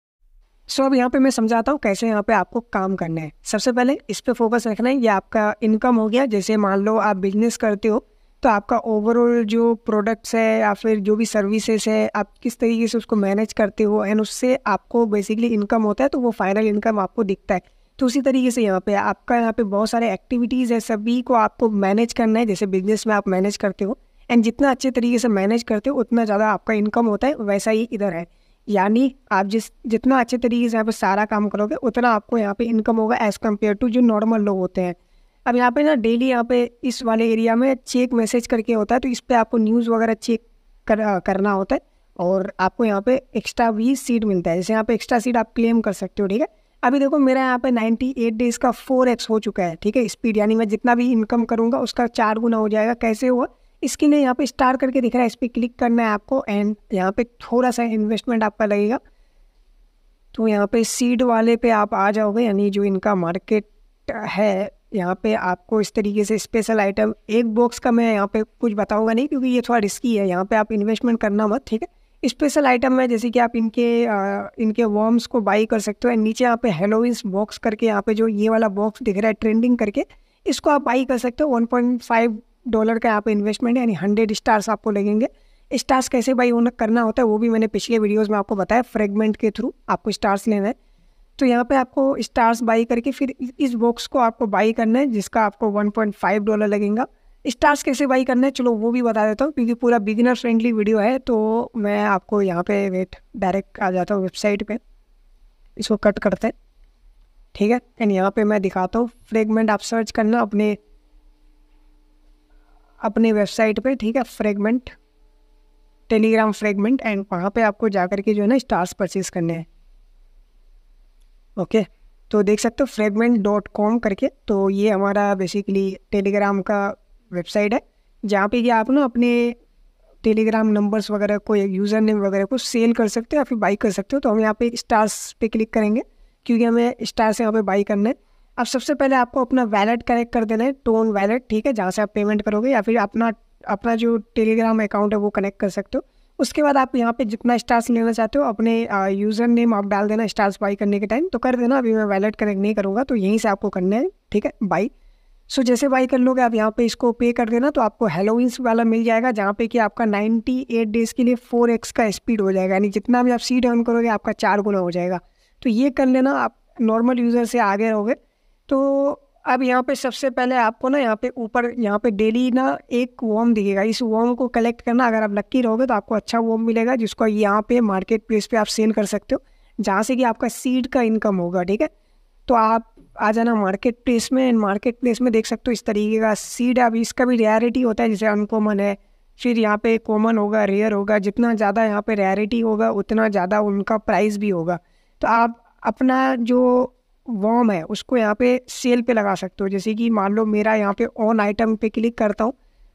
सो अब यहाँ पे मैं समझाता हूँ कैसे यहाँ पे आपको काम करना है सबसे पहले इस पर फोकस रखना है ये आपका इनकम हो गया जैसे मान लो आप बिजनेस करते हो तो आपका ओवरऑल जो प्रोडक्ट्स है या फिर जो भी सर्विसेज है आप किस तरीके से उसको मैनेज करते हो एंड उससे आपको बेसिकली इनकम होता है तो वो फाइनल इनकम आपको दिखता है तो उसी तरीके से यहाँ पे आपका यहाँ पे बहुत सारे एक्टिविटीज़ है सभी को आपको मैनेज करना है जैसे बिजनेस में आप मैनेज करते हो एंड जितना अच्छे तरीके से मैनेज करते हो उतना ज़्यादा आपका इनकम होता है वैसा ही इधर है यानी आप जिस जितना अच्छे तरीके से यहाँ पर सारा काम करोगे उतना आपको यहाँ पे इनकम होगा एज़ कम्पेयर टू जो नॉर्मल लोग होते हैं अब यहाँ पे ना डेली यहाँ पे इस वाले एरिया में चेक मैसेज करके होता है तो इस पर आपको न्यूज़ वगैरह चेक कर, करना होता है और आपको यहाँ पे एक्स्ट्रा भी सीट मिलता है जैसे यहाँ पे एक्स्ट्रा सीट आप क्लेम कर सकते हो ठीक है अभी देखो मेरा यहाँ पे 98 डेज़ का 4x हो चुका है ठीक है स्पीड यानी मैं जितना भी इनकम करूँगा उसका चार गुना हो जाएगा कैसे हुआ इसके लिए यहाँ पे स्टार करके दिख रहा है इस पर क्लिक करना है आपको एंड यहाँ पे थोड़ा सा इन्वेस्टमेंट आपका लगेगा तो यहाँ पे सीड वाले पे आप आ जाओगे यानी जो इनका मार्केट है यहाँ पे आपको इस तरीके से स्पेशल आइटम एक बॉक्स का मैं यहाँ पे कुछ बताऊंगा नहीं क्योंकि ये थोड़ा रिस्की है यहाँ पे आप इन्वेस्टमेंट करना मत ठीक है स्पेशल आइटम है जैसे कि आप इनके आ, इनके वॉर्म्स को बाई कर सकते हो एंड नीचे यहाँ पे हेलोविंस बॉक्स करके यहाँ पे जो ये वाला बॉक्स दिख रहा है ट्रेंडिंग करके इसको आप बाई कर सकते हो वन डॉलर का यहाँ पे इन्वेस्टमेंट है यानी हंड्रेड स्टार्स आपको लगेंगे स्टार्स कैसे बाई उन्हें करना होता है वो भी मैंने पिछले वीडियोज़ में आपको बताया फ्रेगमेंट के थ्रू आपको स्टार्स लेना है तो यहाँ पे आपको स्टार्स बाई करके फिर इस बॉक्स को आपको बाई करना है जिसका आपको 1.5 डॉलर लगेगा स्टार्स कैसे बाई करना है चलो वो भी बता देता हूँ क्योंकि पूरा बिगिनर फ्रेंडली वीडियो है तो मैं आपको यहाँ पे वेट डायरेक्ट आ जाता हूँ वेबसाइट पे इसको कट करते हैं ठीक है एंड यहाँ पे मैं दिखाता हूँ फ्रेगमेंट आप सर्च करना अपने अपने वेबसाइट पर ठीक है फ्रेगमेंट टेलीग्राम फ्रेगमेंट एंड वहाँ पर आपको जा के जो है ना स्टार्स परचेज करने हैं ओके तो देख सकते हो फ्रेगमेंट डॉट कॉम करके तो ये हमारा बेसिकली टेलीग्राम का वेबसाइट है जहाँ पे कि आप ना अपने टेलीग्राम नंबर्स वगैरह को एक यूज़र नेम वगैरह को सेल कर सकते हो या फिर बाई कर सकते हो तो हम यहाँ पे स्टार्स पे क्लिक करेंगे क्योंकि हमें स्टार्स यहाँ पे बाई करना है अब सबसे पहले आपको अपना वैलेट कनेक्ट कर देना है टोन वैलेट ठीक है जहाँ से आप पेमेंट करोगे या फिर अपना अपना जो टेलीग्राम अकाउंट है वो कनेक्ट कर सकते हो उसके बाद आप यहाँ पे जितना स्टार्स लेना चाहते हो अपने यूज़र नेम आप डाल देना स्टार्स बाई करने के टाइम तो कर देना अभी मैं वैलेट कनेक्ट नहीं करूँगा तो यहीं से आपको करना है ठीक है बाई सो जैसे बाई कर लोगे आप यहाँ पे इसको पे कर देना तो आपको हेलोविंस वाला मिल जाएगा जहाँ पे कि आपका 98 डेज़ के लिए 4x का स्पीड हो जाएगा यानी जितना भी आप सीट डाउन करोगे आपका चार गुना हो जाएगा तो ये कर लेना आप नॉर्मल यूज़र से आगे रहोगे तो अब यहाँ पे सबसे पहले आपको ना यहाँ पे ऊपर यहाँ पे डेली ना एक वॉम दिखेगा इस वॉम को कलेक्ट करना अगर आप लक्की रहोगे तो आपको अच्छा वॉम मिलेगा जिसको यहाँ पे मार्केट प्लेस पे आप सेल कर सकते हो जहाँ से कि आपका सीड का इनकम होगा ठीक है तो आप आ जाना मार्केट प्लेस में एंड मार्केट प्लेस में देख सकते हो इस तरीके का सीड अब इसका भी रेयरिटी होता है जैसे अनकॉमन है फिर यहाँ पे कॉमन होगा रेयर होगा जितना ज़्यादा यहाँ पे रेयरिटी होगा उतना ज़्यादा उनका प्राइस भी होगा तो आप अपना जो वॉम है उसको यहाँ पे सेल पे लगा सकते हो जैसे कि मान लो मेरा यहाँ पे ऑन आइटम पे क्लिक करता हूँ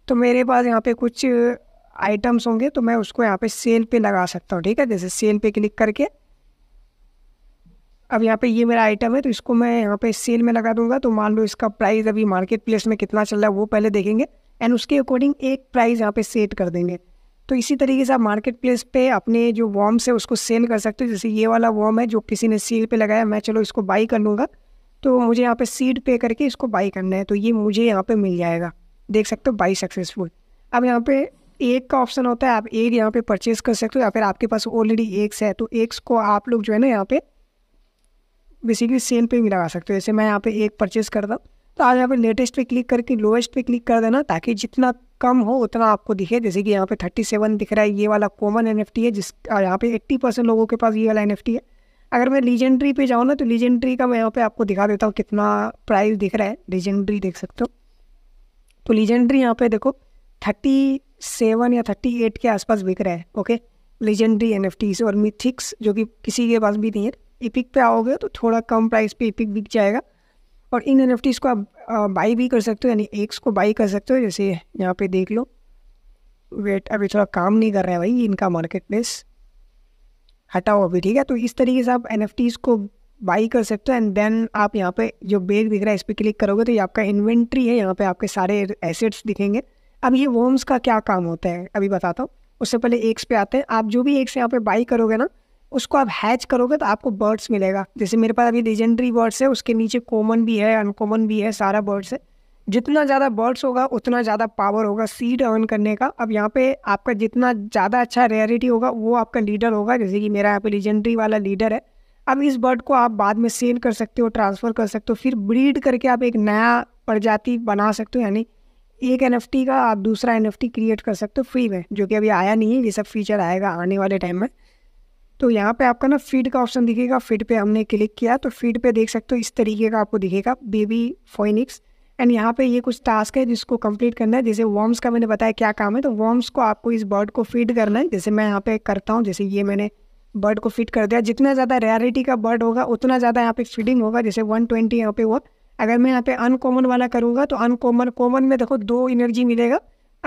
तो मेरे पास यहाँ पे कुछ आइटम्स होंगे तो मैं उसको यहाँ पे सेल पे लगा सकता हूँ ठीक है जैसे सेल पे क्लिक करके अब यहाँ पे ये मेरा आइटम है तो इसको मैं यहाँ पे सेल में लगा दूंगा तो मान लो इसका प्राइस अभी मार्केट प्लेस में कितना चल रहा है वो पहले देखेंगे एंड उसके अकॉर्डिंग एक प्राइस यहाँ पे सेट कर देंगे तो इसी तरीके से आप मार्केट प्लेस पे अपने जो वॉम्स है उसको सेल कर सकते हो जैसे ये वाला वॉम है जो किसी ने सील पे लगाया मैं चलो इसको बाई कर लूँगा तो मुझे यहाँ पे सीड पे करके इसको बाई करना है तो ये मुझे यहाँ पे मिल जाएगा देख सकते हो बाई सक्सेसफुल अब यहाँ पे एक का ऑप्शन होता है आप एक यहाँ पे परचेज कर सकते हो या फिर आपके पास ऑलरेडी एक है तो एक को आप लोग जो है ना यहाँ पे बेसिकली सेल पे भी लगा सकते हो जैसे मैं यहाँ पे एक परचेज करता हूँ तो आज यहाँ पे लेटेस्ट पे क्लिक करके लोएस्ट पे क्लिक कर देना ताकि जितना कम हो उतना आपको दिखे जैसे कि यहाँ पे थर्टी सेवन दिख रहा है ये वाला कॉमन एन है जिस यहाँ पे एट्टी परसेंट लोगों के पास ये वाला एन है अगर मैं लीजेंड्री पे जाऊँ ना तो लीजेंड्री का मैं यहाँ पे आपको दिखा देता हूँ कितना प्राइस दिख रहा है लीजेंड्री देख सकते हो तो लीजेंड्री यहाँ पे देखो थर्टी सेवन या थर्टी एट के आसपास बिक रहा है ओके लीजेंड्री एन और मिथिक्स जो कि किसी के पास भी नहीं है इपिक पे आओगे तो थोड़ा कम प्राइस पे इपिक बिक जाएगा और इन एन को आप बाई uh, भी कर सकते हो यानी एक्स को बाई कर सकते हो जैसे यहाँ पे देख लो वेट अभी थोड़ा काम नहीं कर रहा है भाई इनका मार्केट प्लेस हटाओ अभी ठीक है तो इस तरीके से आप एन को बाई कर सकते हो एंड देन आप यहाँ पे जो बेग दिख रहा है इस पर क्लिक करोगे तो ये आपका इन्वेंट्री है यहाँ पे आपके सारे एसेट्स दिखेंगे अब ये वोम्स का क्या काम होता है अभी बताता हूँ उससे पहले एक्स पे आते हैं आप जो भी एक्स यहाँ पे बाई करोगे ना उसको आप हैच करोगे तो आपको बर्ड्स मिलेगा जैसे मेरे पास अभी लेजेंडरी बर्ड्स है उसके नीचे कॉमन भी है अनकॉमन भी है सारा बर्ड्स है जितना ज़्यादा बर्ड्स होगा उतना ज़्यादा पावर होगा सीड अर्न करने का अब यहाँ पे आपका जितना ज़्यादा अच्छा रेयरिटी होगा वो आपका लीडर होगा जैसे कि मेरा यहाँ पे लीजेंडरी वाला लीडर है अब इस बर्ड को आप बाद में सेल कर सकते हो ट्रांसफ़र कर सकते हो फिर ब्रीड करके आप एक नया प्रजाति बना सकते हो यानी एक एन का आप दूसरा एन क्रिएट कर सकते हो फ्री में जो कि अभी आया नहीं है ये सब फीचर आएगा आने वाले टाइम में तो यहाँ पे आपका ना फीड का ऑप्शन दिखेगा फीड पे हमने क्लिक किया तो फीड पे देख सकते हो इस तरीके का आपको दिखेगा बेबी फोइनिक्स एंड यहाँ पे ये कुछ टास्क है जिसको कंप्लीट करना है जैसे वॉर्म्स का मैंने बताया क्या काम है तो वॉर्म्स को आपको इस बर्ड को फीड करना है जैसे मैं यहाँ पे करता हूँ जैसे ये मैंने बर्ड को फीड कर दिया जितना ज़्यादा रेयरिटी का बर्ड होगा उतना ज़्यादा यहाँ पे फीडिंग होगा जैसे 120 ट्वेंटी यहाँ पे हुआ अगर मैं यहाँ पे अनकॉमन वाला करूँगा तो अनकॉमन कॉमन में देखो दो एनर्जी मिलेगा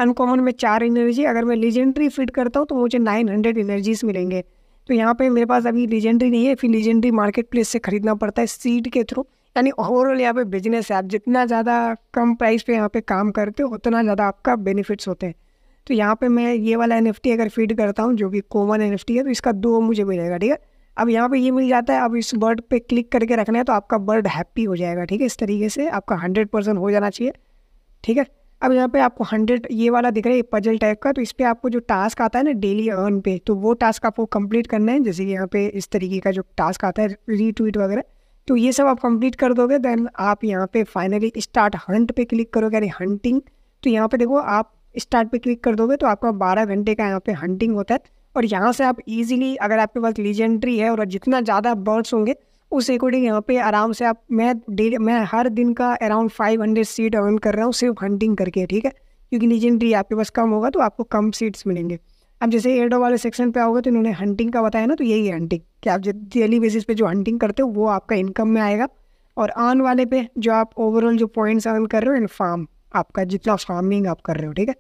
अनकॉमन में चार एनर्जी अगर मैं लेजेंड्री फीड करता हूँ तो मुझे नाइन हंड्रेड एनर्जीज मिलेंगे तो यहाँ पे मेरे पास अभी लीजेंडरी नहीं है फिर लीजेंडरी मार्केट प्लेस से ख़रीदना पड़ता है सीड के थ्रू यानी ओवरऑल यहाँ पे बिजनेस है आप जितना ज़्यादा कम प्राइस पे यहाँ पे काम करते हो उतना ज़्यादा आपका बेनिफिट्स होते हैं तो यहाँ पे मैं ये वाला एन अगर फीड करता हूँ जो कि कॉमन एन है तो इसका दो मुझे मिलेगा ठीक है अब यहाँ पे ये मिल जाता है अब इस बर्ड पे क्लिक करके रखना है तो आपका बर्ड हैप्पी हो जाएगा ठीक है इस तरीके से आपका हंड्रेड परसेंट हो जाना चाहिए ठीक है अब यहाँ पे आपको हंड्रेड ये वाला दिख रहा है पजल टाइप का तो इस पर आपको जो टास्क आता है ना डेली अर्न पे तो वो टास्क आपको कंप्लीट करना है जैसे यहाँ पे इस तरीके का जो टास्क आता है रीट्वीट वगैरह तो ये सब आप कंप्लीट कर दोगे देन आप यहाँ पे फाइनली स्टार्ट हंट पे क्लिक करोगे अरे हंटिंग तो यहाँ पे देखो आप स्टार्ट पे क्लिक कर दोगे तो आपका बारह घंटे का यहाँ पे हंटिंग होता है और यहाँ से आप इजीली अगर आपके पास लीजेंड्री है और जितना ज़्यादा बर्ड्स होंगे उस अकॉर्डिंग यहाँ पे आराम से आप मैं डेली मैं हर दिन का around five hundred seed earn कर रहा हूँ सिर्फ हंटिंग करके ठीक है क्योंकि लीजेंड्री आपके पास कम होगा तो आपको कम सीट्स मिलेंगे अब जैसे एडो वाले सेक्शन पे आओगे तो इन्होंने हंटिंग का बताया ना तो यही है हंटिंग कि आप जो डेली बेसिस पे जो हंटिंग करते हो वो आपका इनकम में आएगा और आन वाले पे जो आप ओवरऑल जो पॉइंट्स अर्न कर रहे हो इन फार्म आपका जितना फार्मिंग आप कर रहे हो ठीक है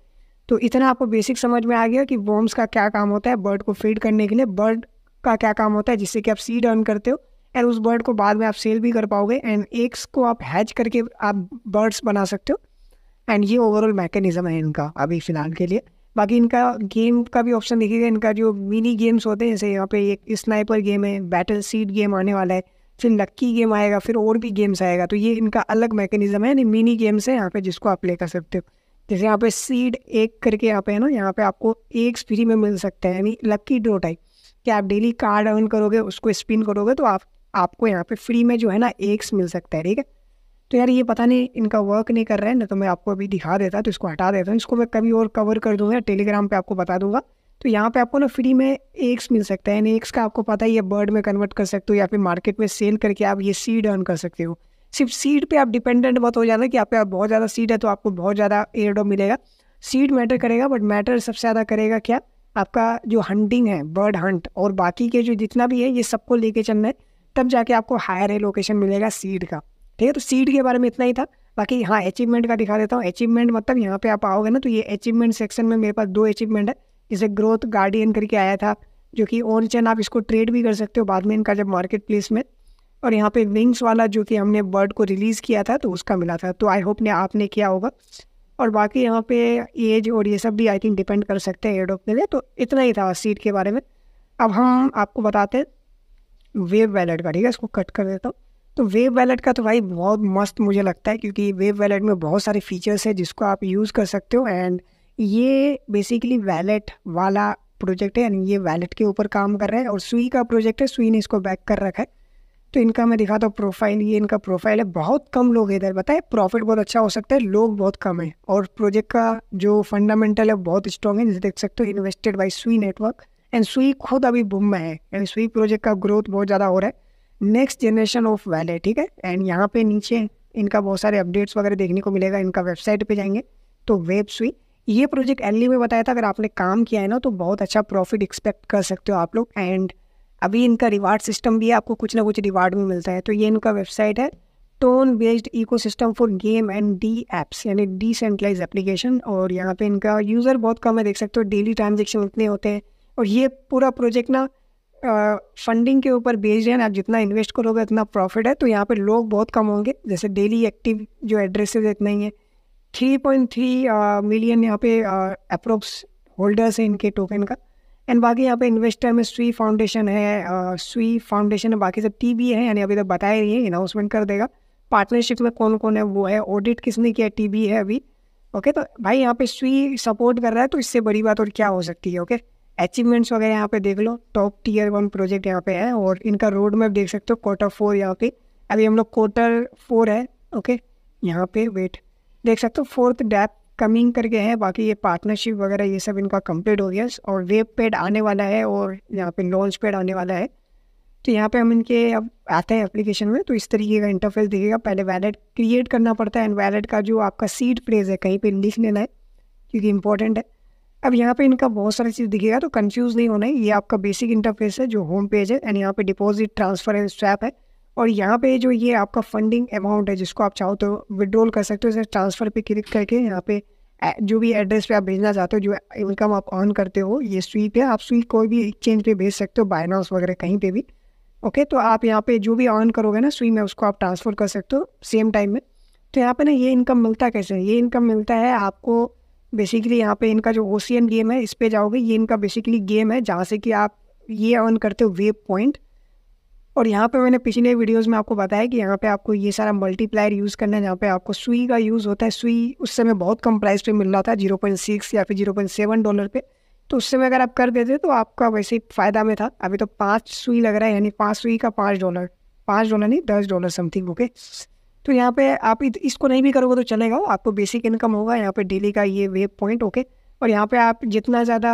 तो इतना आपको बेसिक समझ में आ गया कि वॉम्स का क्या काम होता है बर्ड को फीड करने के लिए बर्ड का क्या काम होता है जिससे कि आप सीड अर्न करते हो एंड उस बर्ड को बाद में आप सेल भी कर पाओगे एंड एग्स को आप हैच करके आप बर्ड्स बना सकते हो एंड ये ओवरऑल मैकेनिज़्म है इनका अभी फ़िलहाल के लिए बाकी इनका गेम का भी ऑप्शन देखिएगा इनका जो मिनी गेम्स होते हैं जैसे यहाँ पे एक स्नाइपर गेम है बैटल सीट गेम आने वाला है फिर लक्की गेम आएगा फिर और भी गेम्स आएगा तो ये इनका अलग मैकेनिज्म है यानी मिनी गेम्स है यहाँ पे जिसको आप प्ले कर सकते हो जैसे यहाँ पे सीड एक करके यहाँ पे है ना यहाँ पे आपको एक फ्री में मिल सकता है यानी लक्की ड्रो टाइप कि आप डेली कार्ड अर्न करोगे उसको स्पिन करोगे तो आप आपको यहाँ पे फ्री में जो है ना एग्स मिल सकता है ठीक है तो यार ये पता नहीं इनका वर्क नहीं कर रहा है ना तो मैं आपको अभी दिखा देता तो इसको हटा देता हूँ इसको मैं कभी और कवर कर दूँगा टेलीग्राम पे आपको बता दूंगा तो यहाँ पे आपको ना फ्री में एक्स मिल सकता है एक्स का आपको पता है ये बर्ड में कन्वर्ट कर सकते हो या फिर मार्केट में सेल करके आप ये सीड अर्न कर सकते हो सिर्फ सीड पे आप डिपेंडेंट बहुत हो जाना कि आप बहुत ज़्यादा सीड है तो आपको बहुत ज़्यादा एयर मिलेगा सीड मैटर करेगा बट मैटर सबसे ज़्यादा करेगा क्या आपका जो हंटिंग है बर्ड हंट और बाकी के जो जितना भी है ये सबको लेके चलना है तब जाके आपको हायर एलोकेशन मिलेगा सीड का ठीक है तो सीड के बारे में इतना ही था बाकी हाँ अचीवमेंट का दिखा देता हूँ अचीवमेंट मतलब यहाँ पे आप आओगे ना तो ये अचीवमेंट सेक्शन में मेरे पास दो अचीवमेंट है जैसे ग्रोथ गार्डियन करके आया था जो कि ऑन चैन आप इसको ट्रेड भी कर सकते हो बाद में इनका जब मार्केट प्लेस में और यहाँ पे विंग्स वाला जो कि हमने बर्ड को रिलीज़ किया था तो उसका मिला था तो आई होप ने आपने किया होगा और बाकी यहाँ पे एज और ये सब भी आई थिंक डिपेंड कर सकते हैं एडोप के लिए तो इतना ही था सीट के बारे में अब हम आपको बताते हैं वेव वैलेट का ठीक है इसको कट कर देता हूँ तो वेव वैलेट का तो भाई बहुत मस्त मुझे लगता है क्योंकि वेव वैलेट में बहुत सारे फीचर्स है जिसको आप यूज़ कर सकते हो एंड ये बेसिकली वैलेट वाला प्रोजेक्ट है एंड ये वैलेट के ऊपर काम कर रहा है और सुई का प्रोजेक्ट है सुई ने इसको बैक कर रखा है तो इनका मैं दिखाता हूँ प्रोफाइल ये इनका प्रोफाइल है बहुत कम लोग इधर बताए प्रॉफिट बहुत अच्छा हो सकता है लोग बहुत कम है और प्रोजेक्ट का जो फंडामेंटल है बहुत स्ट्रॉन्ग है जैसे देख सकते हो invested by Sui network and Sui खुद अभी बुम में है यानी स्वी प्रोजेक्ट का ग्रोथ बहुत ज़्यादा हो रहा है नेक्स्ट जनरेशन ऑफ वैले ठीक है एंड यहाँ पे नीचे इनका बहुत सारे अपडेट्स वगैरह देखने को मिलेगा इनका वेबसाइट पे जाएंगे तो वेब स्वी ये प्रोजेक्ट एल e में बताया था अगर आपने काम किया है ना तो बहुत अच्छा प्रॉफिट एक्सपेक्ट कर सकते हो आप लोग एंड अभी इनका रिवार्ड सिस्टम भी है आपको कुछ ना कुछ रिवार्ड भी मिलता है तो ये इनका वेबसाइट है TON based eco for game and D apps यानी डिसेंट्रलाइज एप्लीकेशन और यहाँ पे इनका यूज़र बहुत कम है देख सकते हो डेली ट्रांजेक्शन इतने होते हैं और ये पूरा प्रोजेक्ट ना फंडिंग के ऊपर बेच रहे हैं आप जितना इन्वेस्ट करोगे उतना प्रॉफिट है तो यहाँ पर लोग बहुत कम होंगे जैसे डेली एक्टिव जो है इतना ही है थ्री पॉइंट थ्री मिलियन यहाँ पे अप्रोक्स होल्डर्स हैं इनके टोकन का एंड बाकी यहाँ पे इन्वेस्टर में स्वी फाउंडेशन है स्वी फाउंडेशन है बाकी सब टी बी है यानी अभी तक तो बताया नहीं है अनाउंसमेंट कर देगा पार्टनरशिप में कौन कौन है वो है ऑडिट किसने किया टी बी है अभी ओके तो भाई यहाँ पे स्वी सपोर्ट कर रहा है तो इससे बड़ी बात और क्या हो सकती है ओके okay? अचीवमेंट्स वगैरह यहाँ पे देख लो टॉप टीयर वन प्रोजेक्ट यहाँ पे है और इनका रोड मैप देख सकते हो क्वार्टर फोर यहाँ पे अभी हम लोग क्वार्टर फोर है ओके यहाँ पे वेट देख सकते हो फोर्थ डैप कमिंग करके है बाकी ये पार्टनरशिप वगैरह ये सब इनका कंप्लीट हो गया और वेब पेड आने वाला है और यहाँ पे लॉन्च पेड आने वाला है तो यहाँ पे हम इनके अब आते हैं एप्लीकेशन में तो इस तरीके का इंटरफेस दिखेगा पहले वैलेट क्रिएट करना पड़ता है एंड वैलेट का जो आपका सीड प्लेस है कहीं पर लिख लेना है क्योंकि इंपॉर्टेंट है अब यहाँ पे इनका बहुत सारी चीज़ दिखेगा तो कंफ्यूज नहीं होना है ये आपका बेसिक इंटरफेस है जो होम पेज है एंड यहाँ पे डिपॉजिट ट्रांसफर एंड स्वैप है और यहाँ पे जो ये आपका फंडिंग अमाउंट है जिसको आप चाहो तो विड्रॉल कर सकते हो जैसे ट्रांसफ़र पे क्लिक करके यहाँ पे जो भी एड्रेस पे आप भेजना चाहते हो जो इनकम आप ऑन करते हो ये स्वीप है आप स्वीप कोई भी एक्सचेंज पे भेज सकते हो बायनास वगैरह कहीं पे भी ओके तो आप यहाँ पे जो भी ऑन करोगे ना स्वीप में उसको आप ट्रांसफ़र कर सकते हो सेम टाइम में तो यहाँ पे ना ये इनकम मिलता कैसे ये इनकम मिलता है आपको बेसिकली यहाँ पे इनका जो ओशियन गेम है इस पे जाओगे ये इनका बेसिकली गेम है जहाँ से कि आप ये अर्न करते हो वेब पॉइंट और यहाँ पे मैंने पिछले वीडियोस में आपको बताया कि यहाँ पे आपको ये सारा मल्टीप्लायर यूज़ करना है जहाँ पे आपको सुई का यूज़ होता है सुई उस समय बहुत कम प्राइस पे मिल रहा था जीरो पॉइंट सिक्स या फिर जीरो पॉइंट सेवन डॉलर पे तो उस समय अगर आप कर देते तो आपका वैसे ही फ़ायदा में था अभी तो पाँच सुई लग रहा है यानी पाँच सुई का पाँच डॉलर पाँच डॉलर नहीं दस डॉलर समथिंग ओके तो यहाँ पे आप इसको नहीं भी करोगे तो चलेगा आपको बेसिक इनकम होगा यहाँ पे डेली का ये वेब पॉइंट ओके और यहाँ पे आप जितना ज़्यादा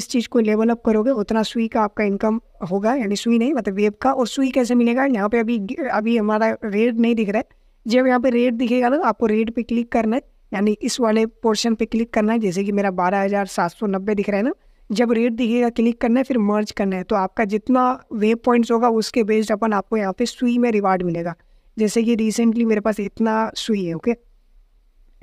इस चीज़ को लेवल अप करोगे उतना सुई का आपका इनकम होगा यानी सुई नहीं मतलब वेब का और सुई कैसे मिलेगा यहाँ पे अभी अभी हमारा रेट नहीं दिख रहा है जब यहाँ पे रेट दिखेगा ना तो आपको रेट पे क्लिक करना है यानी इस वाले पोर्शन पे क्लिक करना है जैसे कि मेरा बारह हज़ार सात सौ नब्बे दिख रहा है ना जब रेट दिखेगा क्लिक करना है फिर मर्ज करना है तो आपका जितना वेब पॉइंट्स होगा उसके बेस्ड अपन आपको यहाँ पे सुई में रिवार्ड मिलेगा जैसे कि रिसेंटली मेरे पास इतना सुई है ओके okay?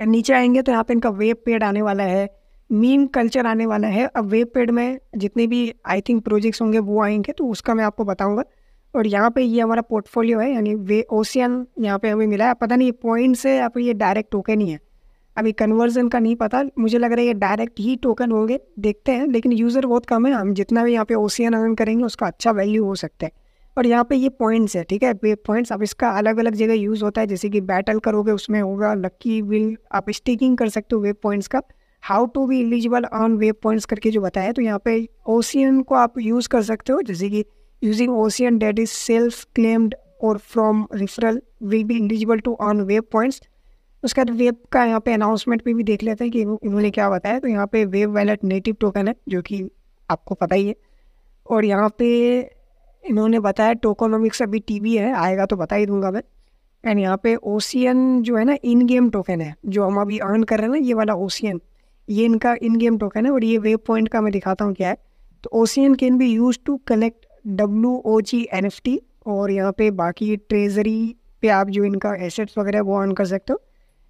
नीचे आएंगे तो यहाँ पे इनका वेब पेड आने वाला है मीम कल्चर आने वाला है अब वेब पेड में जितने भी आई थिंक प्रोजेक्ट्स होंगे वो आएंगे तो उसका मैं आपको बताऊँगा और यहाँ पे ये हमारा पोर्टफोलियो है यानी वे ओशियन यहाँ पे हमें मिला है पता नहीं पॉइंट से या फिर ये डायरेक्ट टोकन ही है अभी कन्वर्जन का नहीं पता मुझे लग रहा है ये डायरेक्ट ही टोकन होंगे देखते हैं लेकिन यूज़र बहुत कम है हम जितना भी यहाँ पे ओशियन अर्न करेंगे उसका अच्छा वैल्यू हो सकता है और यहाँ पे ये पॉइंट्स है ठीक है ये पॉइंट्स अब इसका अलग अलग जगह यूज़ होता है जैसे कि बैटल करोगे उसमें होगा लक्की विल आप स्टिकिंग कर सकते हो वेब पॉइंट्स का how to be eligible on wave points करके जो बताया तो यहाँ पे ओशियन को आप यूज़ कर सकते हो जैसे कि using Ocean that is self claimed और from referral will be eligible to on wave points उसके बाद वेब का यहाँ पे अनाउंसमेंट पे भी देख लेते हैं कि इन्होंने क्या बताया तो यहाँ पे वेब वैलेट नेटिव टोकन है जो कि आपको पता ही है और यहाँ पे इन्होंने बताया टोकोनोमिक्स अभी टीवी है आएगा तो बता ही दूंगा मैं एंड यहाँ पे ओसियन जो है ना इन गेम टोकन है जो हम अभी अर्न कर रहे हैं ना ये वाला ओसियन ये इनका इन गेम टोकन है और ये वेब पॉइंट का मैं दिखाता हूँ क्या है तो Ocean can be use to collect W O G N F T और यहाँ पे बाकी ट्रेजरी पे आप जो इनका एसेट्स वगैरह वो अर्न कर सकते हो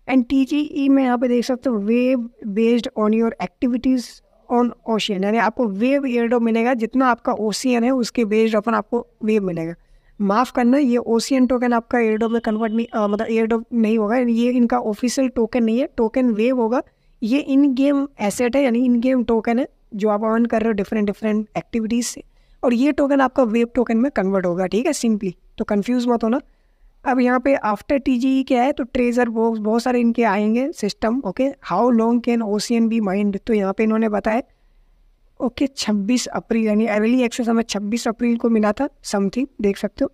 एंड टी जी ई में यहाँ पे देख सकते हो wave based on your activities on Ocean यानी आपको वेव एयरडो मिलेगा जितना आपका ओशियन है उसके बेस्ड अपन आपको वेव मिलेगा माफ़ करना ये ओशियन टोकन आपका एयरडो में कन्वर्ट नहीं आ, मतलब एयरडो नहीं होगा ये इनका ऑफिशियल टोकन नहीं है टोकन वेव होगा ये इन गेम एसेट है यानी इन गेम टोकन है जो आप ऑन कर रहे हो डिफरेंट डिफरेंट एक्टिविटीज़ से और ये टोकन आपका वेव टोकन में कन्वर्ट होगा ठीक है सिंपली तो कन्फ्यूज़ मत होना अब यहाँ पे आफ्टर टी e क्या है तो ट्रेजर बॉक्स बहुत सारे इनके आएंगे system okay how long can O be mined तो यहाँ पे इन्होंने बताया ओके छब्बीस अप्रैल यानी अर्ली एक्सेस हमें छब्बीस अप्रैल को मिला था समथिंग देख सकते हो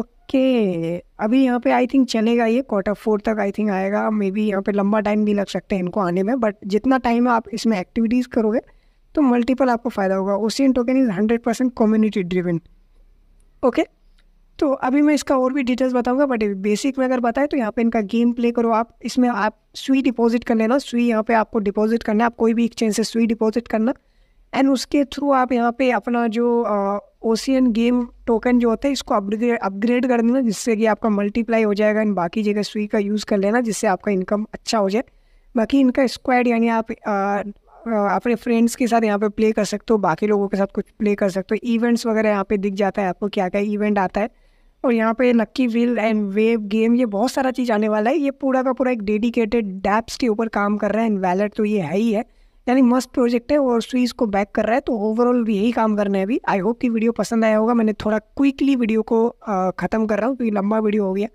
ओके अभी यहाँ पे आई थिंक चलेगा ये क्वार्टर फोर तक आई थिंक आएगा मे बी यहाँ पे लंबा टाइम भी लग सकते हैं इनको आने में बट जितना टाइम आप इसमें एक्टिविटीज़ करोगे तो मल्टीपल आपको फ़ायदा होगा Ocean token is hundred percent community driven okay तो अभी मैं इसका और भी डिटेल्स बताऊंगा बट बेसिक में अगर बताएं तो यहाँ पे इनका गेम प्ले करो आप इसमें आप सुई डिपॉजिट कर लेना सुई यहाँ पे आपको डिपॉजिट करना है आप कोई भी एक्सचेंज से सुई डिपॉजिट करना एंड उसके थ्रू आप यहाँ पे अपना जो ओशियन गेम टोकन जो होता है इसको अपग्रेड अपग्रेड कर देना जिससे कि आपका मल्टीप्लाई हो जाएगा एंड बाकी जगह सुई का यूज़ कर लेना जिससे आपका इनकम अच्छा हो जाए बाकी इनका स्क्वाड यानी आप अपने फ्रेंड्स के साथ यहाँ पे प्ले कर सकते हो बाकी लोगों के साथ कुछ प्ले कर सकते हो इवेंट्स वगैरह यहाँ पे दिख जाता है आपको क्या क्या इवेंट आता है और यहाँ पे lucky wheel and wave game ये बहुत सारा चीज़ आने वाला है ये पूरा का पूरा एक डेडिकेटेड डैप्स के ऊपर काम कर रहा है एंड वैलेट तो ये है ही है यानी मस्त प्रोजेक्ट है और स्वीज को बैक कर रहा है तो ओवरऑल भी यही काम करना है अभी आई होप कि वीडियो पसंद आया होगा मैंने थोड़ा क्विकली वीडियो को ख़त्म कर रहा हूँ क्योंकि लंबा वीडियो हो गया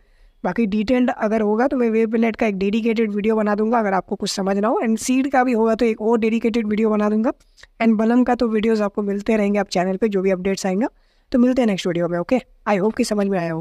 बाकी डिटेल्ड अगर होगा तो मैं वेब नेट का एक डेडिकेटेड वीडियो बना दूंगा अगर आपको कुछ समझना हो एंड सीड का भी होगा तो एक और डेडिकेटेड वीडियो बना दूंगा एंड बलम का तो वीडियोज़ आपको मिलते रहेंगे आप चैनल पर जो भी अपडेट्स आएंगे तो मिलते हैं नेक्स्ट वीडियो में ओके आई होप कि समझ में आया हो